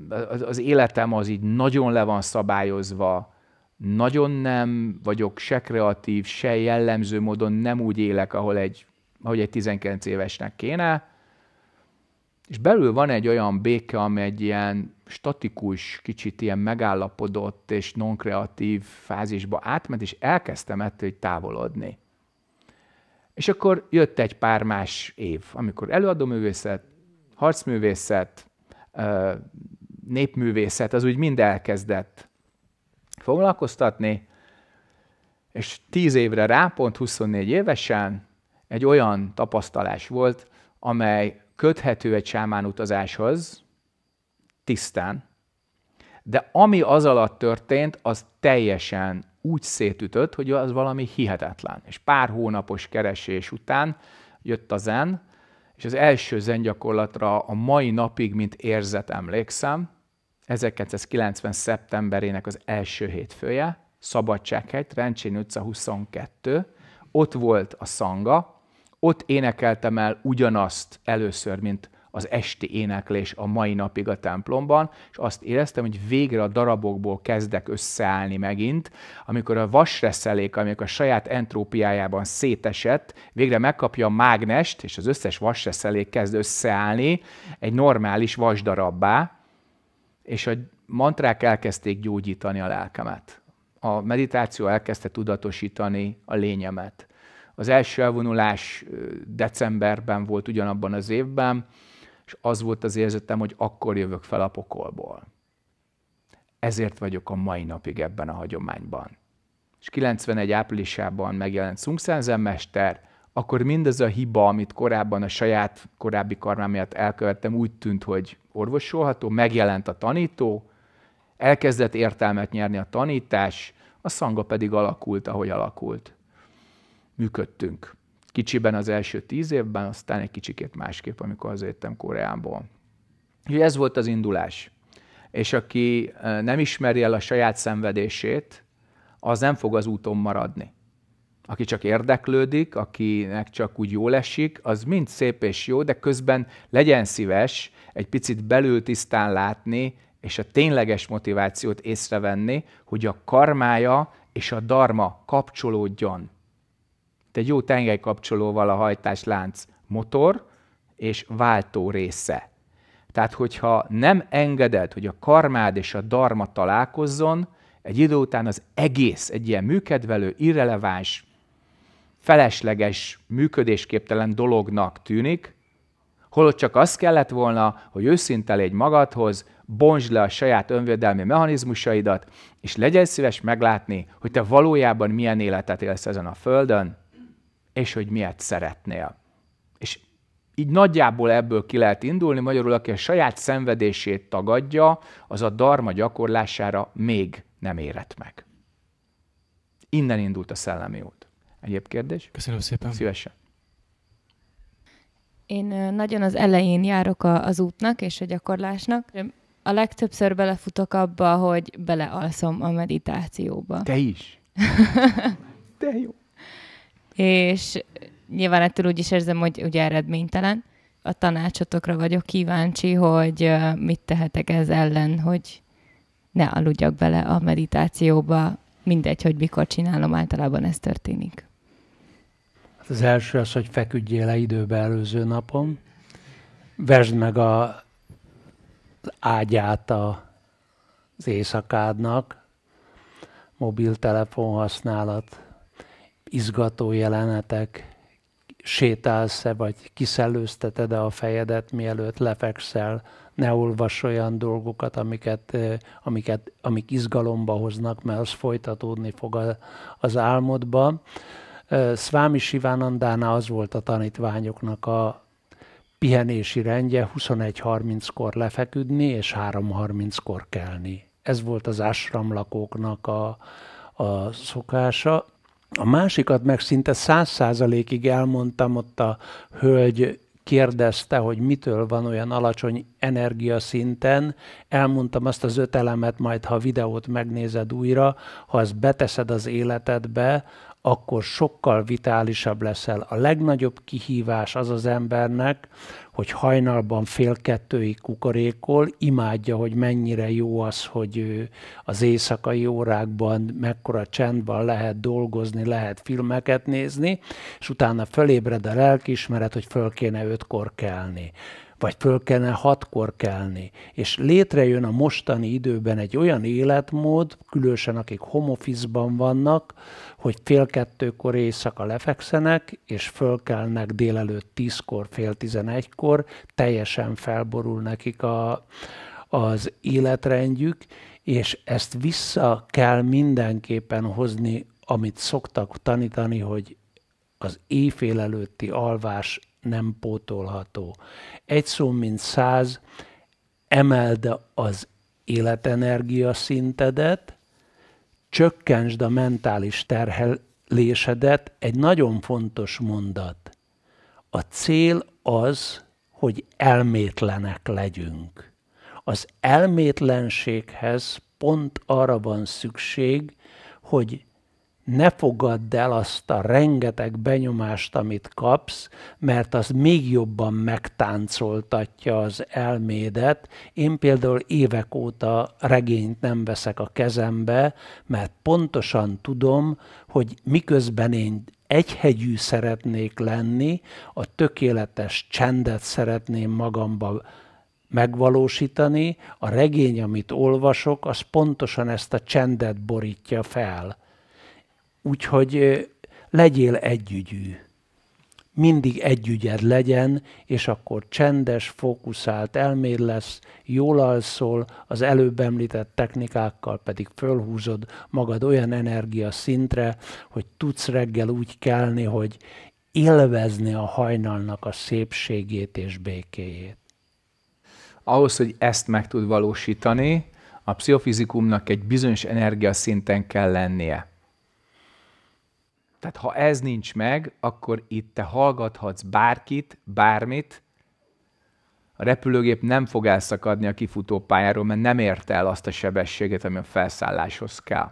az, az életem az így nagyon le van szabályozva, nagyon nem vagyok se kreatív, se jellemző módon nem úgy élek, ahol egy, ahogy egy 19 évesnek kéne, és belül van egy olyan béke, ami egy ilyen statikus, kicsit ilyen megállapodott és nonkreatív fázisba átment, és elkezdtem ettől így távolodni. És akkor jött egy pár más év, amikor előadóművészet, harcművészet, népművészet, az úgy mind elkezdett foglalkoztatni, és tíz évre rá, pont 24 évesen, egy olyan tapasztalás volt, amely köthető egy sámán utazáshoz, tisztán, de ami az alatt történt, az teljesen úgy szétütött, hogy az valami hihetetlen. És pár hónapos keresés után jött a zen, és az első zen gyakorlatra a mai napig, mint érzet emlékszem, 1990. szeptemberének az első hétfője, Szabadsághegy, Rencsén utca 22, ott volt a szanga, ott énekeltem el ugyanazt először, mint az esti éneklés a mai napig a templomban, és azt éreztem, hogy végre a darabokból kezdek összeállni megint, amikor a vasreszelék, amik a saját entrópiájában szétesett, végre megkapja a mágnest, és az összes vasreszelék kezd összeállni egy normális vasdarabbá, és a mantrák elkezdték gyógyítani a lelkemet. A meditáció elkezdte tudatosítani a lényemet. Az első elvonulás decemberben volt ugyanabban az évben, és az volt az érzetem, hogy akkor jövök fel a pokolból. Ezért vagyok a mai napig ebben a hagyományban. És 91 áprilisában megjelent Szungszenzen mester, akkor mindez a hiba, amit korábban a saját korábbi karmám miatt elkövettem, úgy tűnt, hogy orvosolható, megjelent a tanító, elkezdett értelmet nyerni a tanítás, a szanga pedig alakult, ahogy alakult működtünk. Kicsiben az első tíz évben, aztán egy kicsikét másképp, amikor hazajöttem Koreából. Úgyhogy ez volt az indulás. És aki nem ismeri el a saját szenvedését, az nem fog az úton maradni. Aki csak érdeklődik, akinek csak úgy jól esik, az mind szép és jó, de közben legyen szíves egy picit belül tisztán látni, és a tényleges motivációt észrevenni, hogy a karmája és a dharma kapcsolódjon itt egy jó tengelykapcsolóval a hajtáslánc motor és váltó része. Tehát, hogyha nem engeded, hogy a karmád és a darma találkozzon, egy idő után az egész egy ilyen műkedvelő, irreleváns, felesleges, működésképtelen dolognak tűnik, holott csak az kellett volna, hogy őszinte légy magadhoz, bontsd le a saját önvédelmi mechanizmusaidat, és legyen szíves meglátni, hogy te valójában milyen életet élsz ezen a földön, és hogy miért szeretnél. És így nagyjából ebből ki lehet indulni, magyarul aki a saját szenvedését tagadja, az a darma gyakorlására még nem érett meg. Innen indult a szellemi út. Egyéb kérdés? Köszönöm szépen. Szívesen. Én nagyon az elején járok az útnak és a gyakorlásnak. A legtöbbször belefutok abba, hogy belealszom a meditációba. Te is? *laughs* Te jó és nyilván ettől úgy is érzem, hogy ugye eredménytelen. A tanácsotokra vagyok kíváncsi, hogy mit tehetek ez ellen, hogy ne aludjak bele a meditációba, mindegy, hogy mikor csinálom, általában ez történik. Hát az első az, hogy feküdjél le időbe előző napon, vesd meg a, az ágyát a, az éjszakádnak, mobiltelefon használat izgató jelenetek, sétálsz-e, vagy kiszellőzteted-e a fejedet, mielőtt lefekszel, ne olvas olyan dolgokat, amiket, amiket, amik izgalomba hoznak, mert az folytatódni fog a, az álmodba. Szvámi Sivánandána az volt a tanítványoknak a pihenési rendje 21.30-kor lefeküdni, és 3.30-kor kelni. Ez volt az ásram lakóknak a, a szokása. A másikat meg szinte száz százalékig elmondtam, ott a hölgy kérdezte, hogy mitől van olyan alacsony energiaszinten, elmondtam azt az öt elemet, majd ha a videót megnézed újra, ha ezt beteszed az életedbe, akkor sokkal vitálisabb leszel. A legnagyobb kihívás az az embernek, hogy hajnalban fél kettői kukorékol, imádja, hogy mennyire jó az, hogy az éjszakai órákban mekkora csendben lehet dolgozni, lehet filmeket nézni, és utána fölébred a lelkismeret, hogy föl kéne ötkor kelni vagy föl kellene hatkor kelni. És létrejön a mostani időben egy olyan életmód, különösen akik homofizban vannak, hogy fél kettőkor éjszaka lefekszenek, és fölkelnek délelőtt tízkor, fél tizenegykor, teljesen felborul nekik a, az életrendjük, és ezt vissza kell mindenképpen hozni, amit szoktak tanítani, hogy az éjfél előtti alvás nem pótolható. Egy szó, mint száz, emeld az életenergia szintedet, csökkentsd a mentális terhelésedet. Egy nagyon fontos mondat. A cél az, hogy elmétlenek legyünk. Az elmétlenséghez pont arra van szükség, hogy ne fogadd el azt a rengeteg benyomást, amit kapsz, mert az még jobban megtáncoltatja az elmédet. Én például évek óta regényt nem veszek a kezembe, mert pontosan tudom, hogy miközben én egyhegyű szeretnék lenni, a tökéletes csendet szeretném magamba megvalósítani, a regény, amit olvasok, az pontosan ezt a csendet borítja fel. Úgyhogy legyél együgyű. Mindig együgyed legyen, és akkor csendes, fókuszált elméd lesz, jól alszol, az előbb említett technikákkal pedig fölhúzod magad olyan energia szintre, hogy tudsz reggel úgy kelni, hogy élvezni a hajnalnak a szépségét és békéjét. Ahhoz, hogy ezt meg tud valósítani, a pszichofizikumnak egy bizonyos energiaszinten kell lennie tehát ha ez nincs meg, akkor itt te hallgathatsz bárkit, bármit, a repülőgép nem fog elszakadni a kifutó pályáról, mert nem érte el azt a sebességet, ami a felszálláshoz kell.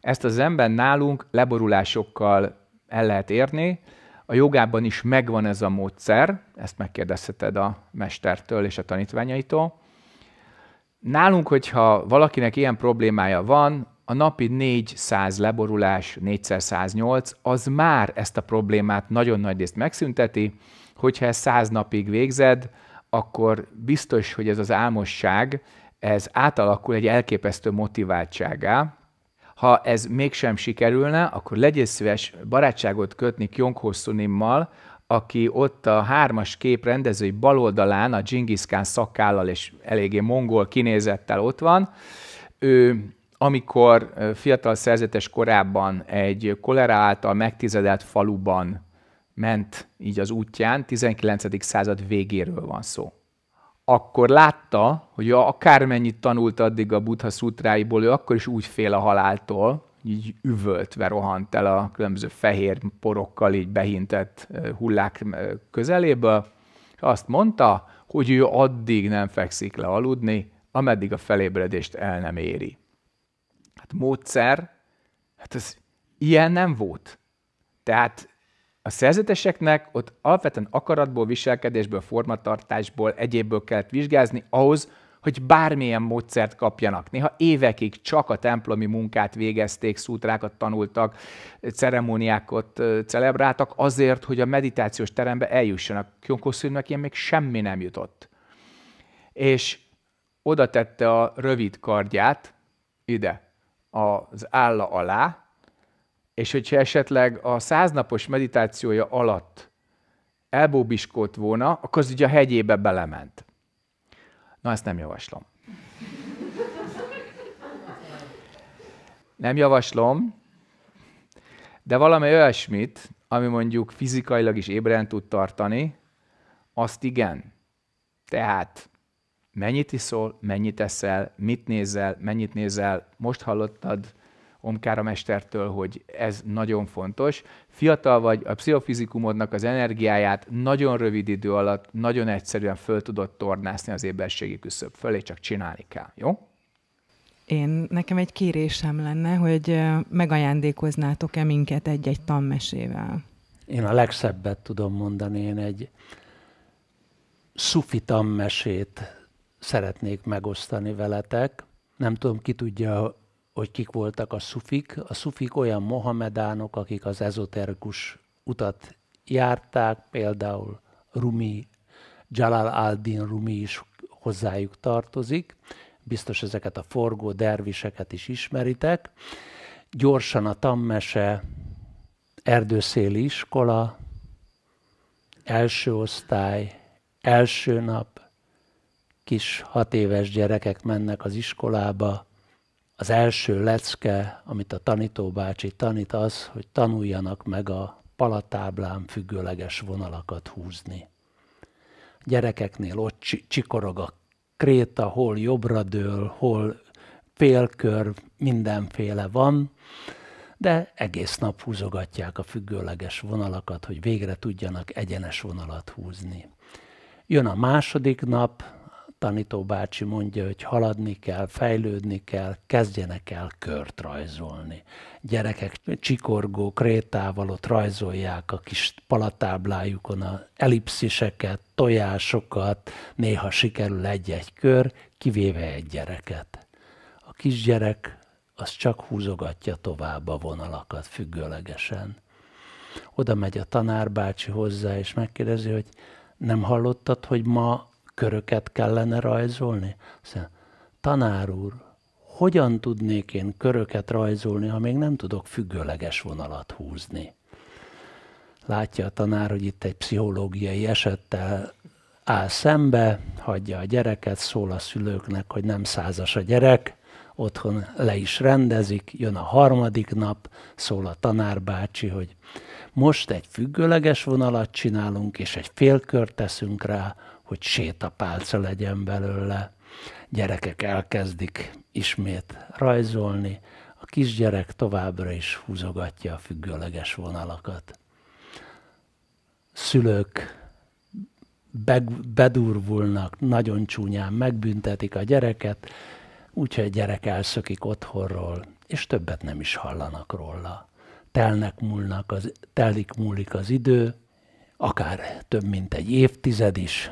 Ezt az ember nálunk leborulásokkal el lehet érni, a jogában is megvan ez a módszer, ezt megkérdezheted a mestertől és a tanítványaitól. Nálunk, hogyha valakinek ilyen problémája van, a napi 400 leborulás, 4 az már ezt a problémát nagyon nagy részt megszünteti, hogyha ezt 100 napig végzed, akkor biztos, hogy ez az álmosság, ez átalakul egy elképesztő motiváltságá. Ha ez mégsem sikerülne, akkor legyél szíves barátságot kötni Kyung Hosszunimmal, aki ott a hármas kép rendezői bal oldalán a Genghis Khan szakállal és eléggé mongol kinézettel ott van. Ő amikor fiatal szerzetes korában egy kolera által megtizedelt faluban ment így az útján, 19. század végéről van szó. Akkor látta, hogy akármennyit tanult addig a buddha szutráiból, ő akkor is úgy fél a haláltól, így üvöltve rohant el a különböző fehér porokkal így behintett hullák közeléből, és azt mondta, hogy ő addig nem fekszik le aludni, ameddig a felébredést el nem éri hát módszer, hát az ilyen nem volt. Tehát a szerzeteseknek ott alapvetően akaratból, viselkedésből, formatartásból, egyébből kellett vizsgázni ahhoz, hogy bármilyen módszert kapjanak. Néha évekig csak a templomi munkát végezték, szútrákat tanultak, ceremóniákat celebráltak azért, hogy a meditációs terembe eljussanak. Kionkoszűnnek ilyen még semmi nem jutott. És oda tette a rövid kardját ide, az álla alá, és hogyha esetleg a száznapos meditációja alatt elbóbiskolt volna, akkor az ugye a hegyébe belement. Na, ezt nem javaslom. Nem javaslom, de valami olyasmit, ami mondjuk fizikailag is ébren tud tartani, azt igen. Tehát mennyit iszol, mennyit eszel, mit nézel, mennyit nézel, most hallottad Omkára mestertől, hogy ez nagyon fontos. Fiatal vagy, a pszichofizikumodnak az energiáját nagyon rövid idő alatt nagyon egyszerűen föl tudod tornászni az éberségi küszöb fölé, csak csinálni kell, jó? Én, nekem egy kérésem lenne, hogy megajándékoznátok-e minket egy-egy tanmesével? Én a legszebbet tudom mondani, én egy szufi tanmesét szeretnék megosztani veletek. Nem tudom, ki tudja, hogy kik voltak a szufik. A szufik olyan mohamedánok, akik az ezoterikus utat járták, például Rumi, Jalal al-Din Rumi is hozzájuk tartozik. Biztos ezeket a forgó derviseket is ismeritek. Gyorsan a tammese, erdőszéli iskola, első osztály, első nap, kis hat éves gyerekek mennek az iskolába, az első lecke, amit a tanítóbácsi tanít, az, hogy tanuljanak meg a palatáblán függőleges vonalakat húzni. A gyerekeknél ott csikorog a kréta, hol jobbra dől, hol félkör, mindenféle van, de egész nap húzogatják a függőleges vonalakat, hogy végre tudjanak egyenes vonalat húzni. Jön a második nap, tanító bácsi mondja, hogy haladni kell, fejlődni kell, kezdjenek el kört rajzolni. Gyerekek csikorgó krétával ott rajzolják a kis palatáblájukon a ellipsziseket, tojásokat, néha sikerül egy-egy kör, kivéve egy gyereket. A kisgyerek az csak húzogatja tovább a vonalakat függőlegesen. Oda megy a tanárbácsi hozzá, és megkérdezi, hogy nem hallottad, hogy ma köröket kellene rajzolni? Aztán, szóval, tanár úr, hogyan tudnék én köröket rajzolni, ha még nem tudok függőleges vonalat húzni? Látja a tanár, hogy itt egy pszichológiai esettel áll szembe, hagyja a gyereket, szól a szülőknek, hogy nem százas a gyerek, otthon le is rendezik, jön a harmadik nap, szól a tanárbácsi, hogy most egy függőleges vonalat csinálunk, és egy félkört teszünk rá, hogy sétapálca legyen belőle. Gyerekek elkezdik ismét rajzolni, a kisgyerek továbbra is húzogatja a függőleges vonalakat. Szülők bedurvulnak, nagyon csúnyán megbüntetik a gyereket, úgyhogy a gyerek elszökik otthonról, és többet nem is hallanak róla. Telnek múlnak az, telik múlik az idő, akár több mint egy évtized is,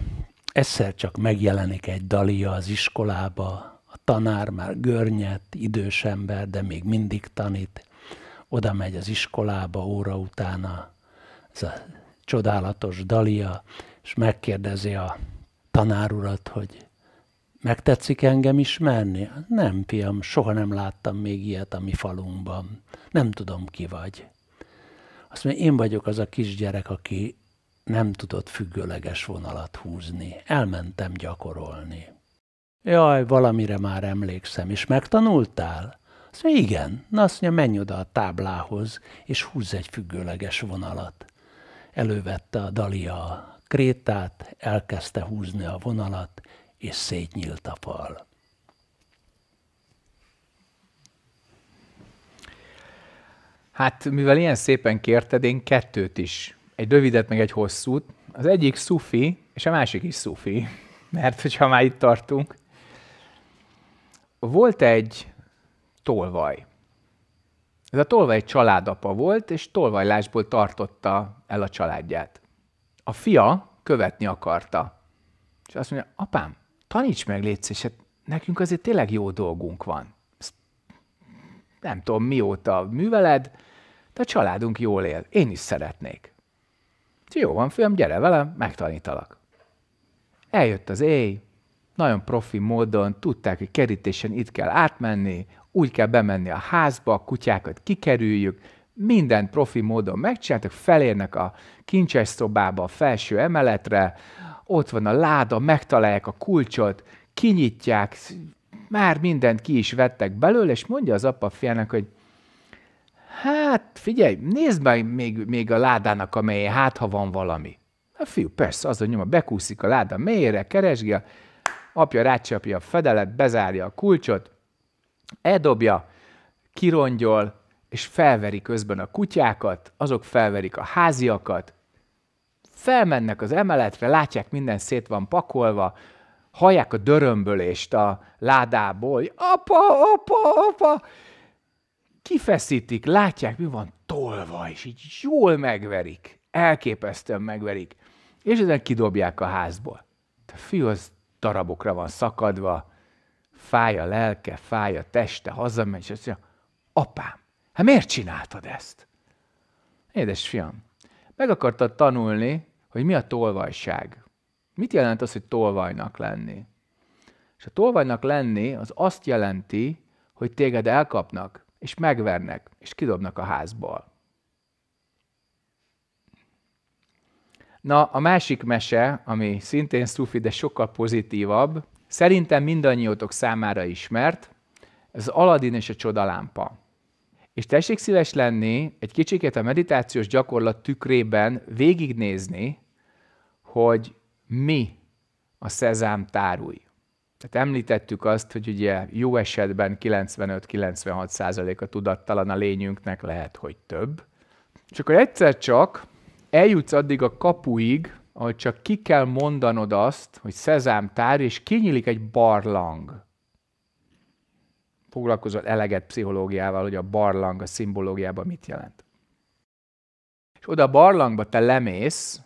Egyszer csak megjelenik egy dalia az iskolába, a tanár már görnyet, idős ember, de még mindig tanít. Oda megy az iskolába óra utána, ez a csodálatos dalia, és megkérdezi a tanárurat, hogy megtetszik engem ismerni? Nem, fiam, soha nem láttam még ilyet a mi falunkban. Nem tudom, ki vagy. Azt mondja, én vagyok az a kisgyerek, aki nem tudott függőleges vonalat húzni. Elmentem gyakorolni. Jaj, valamire már emlékszem, és megtanultál? Azt mondja, igen. Na azt mondja, menj oda a táblához, és húzz egy függőleges vonalat. Elővette a Dalia a krétát, elkezdte húzni a vonalat, és szétnyílt a fal. Hát, mivel ilyen szépen kérted, én kettőt is egy rövidet, meg egy hosszút. Az egyik szufi, és a másik is szufi, *laughs* mert hogyha már itt tartunk. Volt egy tolvaj. Ez a tolvaj egy családapa volt, és tolvajlásból tartotta el a családját. A fia követni akarta. És azt mondja, apám, taníts meg, létsz, és hát nekünk azért tényleg jó dolgunk van. Ezt nem tudom, mióta műveled, de a családunk jól él. Én is szeretnék. Jó van, fiam, gyere velem, megtanítalak. Eljött az éj, nagyon profi módon tudták, hogy kerítésen itt kell átmenni, úgy kell bemenni a házba, a kutyákat kikerüljük, minden profi módon megcsináltak, felérnek a kincses szobába, a felső emeletre, ott van a láda, megtalálják a kulcsot, kinyitják, már mindent ki is vettek belőle, és mondja az apa fiának, hogy Hát figyelj, nézd meg még, még a ládának a hát ha van valami. A fiú persze, azon nyoma, bekúszik a láda mélyére, keresgél, a apja rácsapja a fedelet, bezárja a kulcsot, eldobja, kirongyol, és felveri közben a kutyákat, azok felverik a háziakat, felmennek az emeletre, látják, minden szét van pakolva, hallják a dörömbölést a ládából, apa, apa, apa, kifeszítik, látják, mi van tolva, és így jól megverik. Elképesztően megverik. És ezen kidobják a házból. A fiú az darabokra van szakadva, fáj a lelke, fáj a teste, hazamegy, és azt mondja, apám, hát miért csináltad ezt? Édes fiam, meg akartad tanulni, hogy mi a tolvajság. Mit jelent az, hogy tolvajnak lenni? És a tolvajnak lenni az azt jelenti, hogy téged elkapnak, és megvernek, és kidobnak a házból. Na, a másik mese, ami szintén szufi, de sokkal pozitívabb, szerintem mindannyiótok számára ismert, az Aladin és a csodalámpa. És tessék szíves lenni, egy kicsiket a meditációs gyakorlat tükrében végignézni, hogy mi a szezám tárúj. Tehát említettük azt, hogy ugye jó esetben 95-96 százalék a tudattalan a lényünknek, lehet, hogy több. És akkor egyszer csak eljutsz addig a kapuig, ahol csak ki kell mondanod azt, hogy szezám tár, és kinyílik egy barlang. Foglalkozol eleget pszichológiával, hogy a barlang a szimbológiában mit jelent. És oda a barlangba te lemész,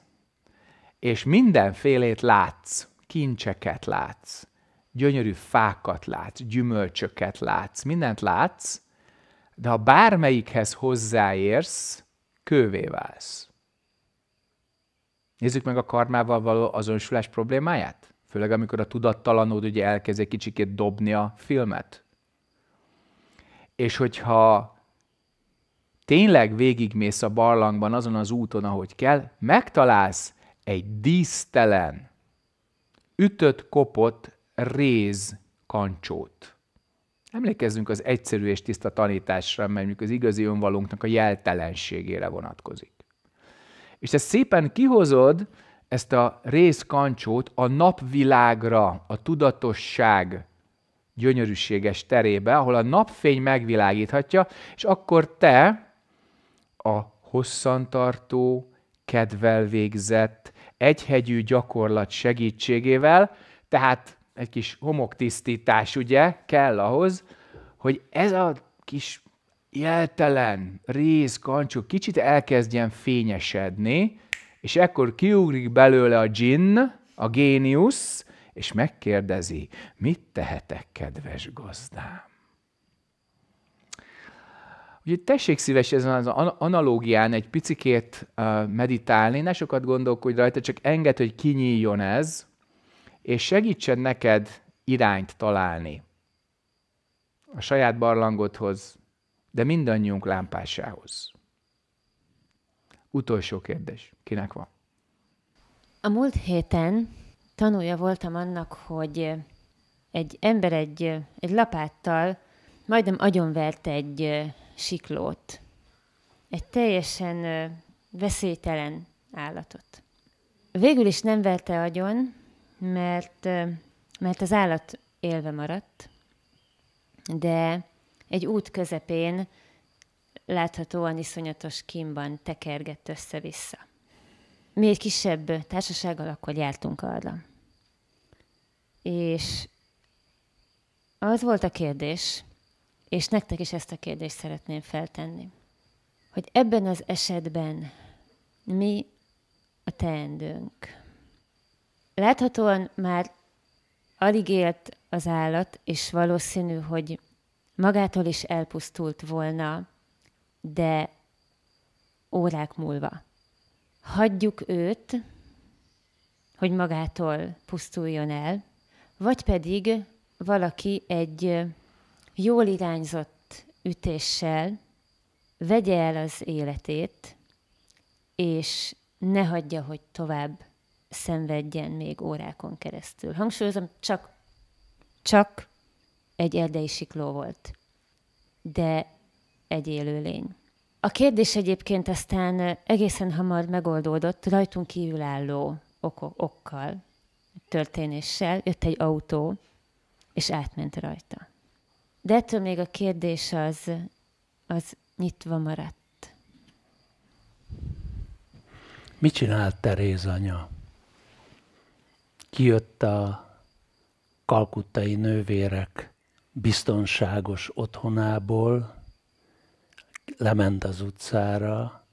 és mindenfélét látsz, kincseket látsz gyönyörű fákat látsz, gyümölcsöket látsz, mindent látsz, de ha bármelyikhez hozzáérsz, kővé válsz. Nézzük meg a karmával való azonosulás problémáját, főleg amikor a tudattalanod ugye elkezd egy kicsikét dobni a filmet. És hogyha tényleg végigmész a barlangban azon az úton, ahogy kell, megtalálsz egy dísztelen, ütött, kopott réz kancsót. Emlékezzünk az egyszerű és tiszta tanításra, melyik az igazi önvalónknak a jeltelenségére vonatkozik. És te szépen kihozod ezt a kancsót a napvilágra, a tudatosság gyönyörűséges terébe, ahol a napfény megvilágíthatja, és akkor te a hosszantartó, kedvel végzett, egyhegyű gyakorlat segítségével, tehát egy kis homoktisztítás, ugye, kell ahhoz, hogy ez a kis jeltelen rész, kancsó kicsit elkezdjen fényesedni, és ekkor kiugrik belőle a gin, a géniusz, és megkérdezi, mit tehetek, kedves gazdám? Ugye tessék szíves ezen az analógián egy picikét meditálni, ne sokat gondolkodj rajta, csak enged, hogy kinyíljon ez, és segítsen neked irányt találni a saját barlangodhoz, de mindannyiunk lámpásához. Utolsó kérdés. Kinek van? A múlt héten tanulja voltam annak, hogy egy ember egy, egy lapáttal majdnem agyonvert egy siklót. Egy teljesen veszélytelen állatot. Végül is nem verte agyon, mert, mert az állat élve maradt, de egy út közepén láthatóan iszonyatos kínban tekergett össze-vissza. Mi egy kisebb társasággal akkor jártunk arra. És az volt a kérdés, és nektek is ezt a kérdést szeretném feltenni, hogy ebben az esetben mi a teendőnk? Láthatóan már alig élt az állat, és valószínű, hogy magától is elpusztult volna, de órák múlva. Hagyjuk őt, hogy magától pusztuljon el, vagy pedig valaki egy jól irányzott ütéssel vegye el az életét, és ne hagyja, hogy tovább szenvedjen még órákon keresztül. Hangsúlyozom, csak, csak egy erdei sikló volt, de egy élőlény. A kérdés egyébként aztán egészen hamar megoldódott rajtunk kívülálló ok- okkal, történéssel. Jött egy autó, és átment rajta. De ettől még a kérdés az, az nyitva maradt. Mit csinált Teréz anya? kijött a kalkuttai nővérek biztonságos otthonából, lement az utcára,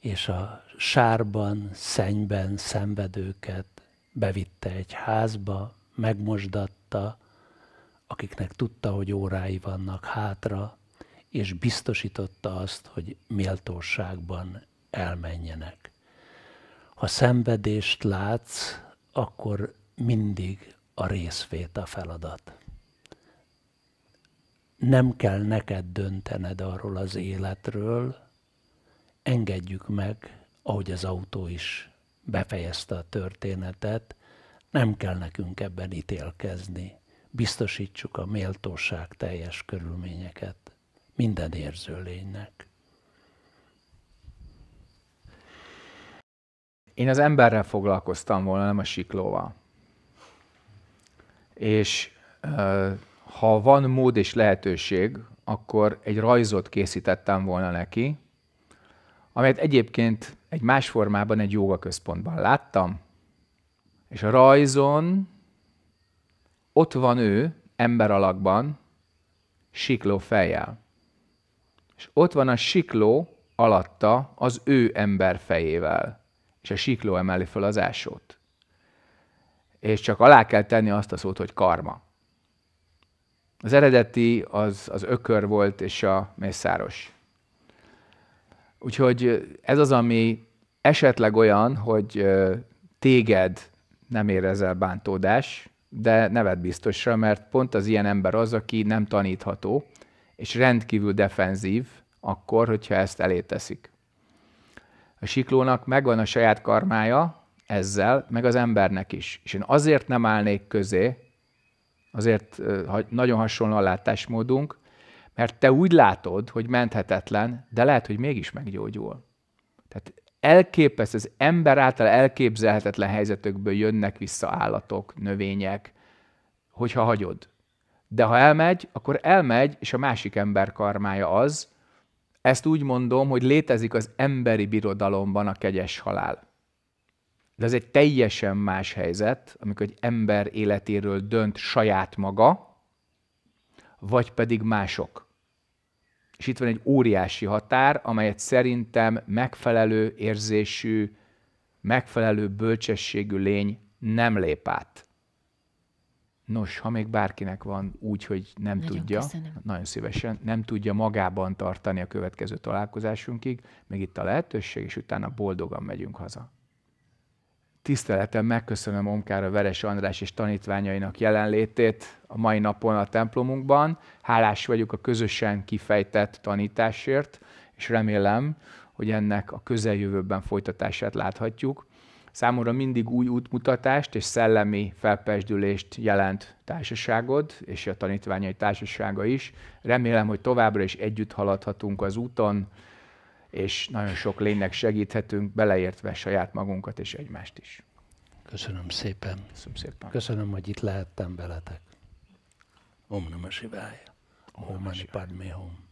és a sárban, szennyben szenvedőket bevitte egy házba, megmosdatta, akiknek tudta, hogy órái vannak hátra, és biztosította azt, hogy méltóságban elmenjenek. Ha szenvedést látsz, akkor mindig a részvét a feladat. Nem kell neked döntened arról az életről, engedjük meg, ahogy az autó is befejezte a történetet, nem kell nekünk ebben ítélkezni. Biztosítsuk a méltóság teljes körülményeket minden érző lénynek. én az emberrel foglalkoztam volna, nem a siklóval. És ha van mód és lehetőség, akkor egy rajzot készítettem volna neki, amelyet egyébként egy más formában egy joga központban láttam, és a rajzon ott van ő, ember alakban, sikló fejjel. És ott van a sikló alatta az ő ember fejével és a sikló emeli föl az ásót. És csak alá kell tenni azt a szót, hogy karma. Az eredeti az, az ökör volt, és a mészáros. Úgyhogy ez az, ami esetleg olyan, hogy téged nem érezel bántódás, de neved biztosra, mert pont az ilyen ember az, aki nem tanítható, és rendkívül defenzív akkor, hogyha ezt elé teszik. A siklónak megvan a saját karmája ezzel, meg az embernek is. És én azért nem állnék közé, azért nagyon hasonló a látásmódunk, mert te úgy látod, hogy menthetetlen, de lehet, hogy mégis meggyógyul. Tehát elképesztő, az ember által elképzelhetetlen helyzetekből jönnek vissza állatok, növények, hogyha hagyod. De ha elmegy, akkor elmegy, és a másik ember karmája az, ezt úgy mondom, hogy létezik az emberi birodalomban a kegyes halál. De ez egy teljesen más helyzet, amikor egy ember életéről dönt saját maga, vagy pedig mások. És itt van egy óriási határ, amelyet szerintem megfelelő érzésű, megfelelő bölcsességű lény nem lép át. Nos, ha még bárkinek van úgy, hogy nem nagyon tudja, köszönöm. nagyon szívesen, nem tudja magában tartani a következő találkozásunkig, még itt a lehetőség, és utána boldogan megyünk haza. Tiszteletem megköszönöm Omkára Veres András és tanítványainak jelenlétét a mai napon a templomunkban. Hálás vagyok a közösen kifejtett tanításért, és remélem, hogy ennek a közeljövőben folytatását láthatjuk Számomra mindig új útmutatást és szellemi felpesdülést jelent társaságod, és a tanítványai társasága is. Remélem, hogy továbbra is együtt haladhatunk az úton, és nagyon sok lénynek segíthetünk, beleértve saját magunkat és egymást is. Köszönöm szépen. Köszönöm szépen. Köszönöm, hogy itt lehettem veletek. Om Namah Shivaya. Om Mani Padme Hum.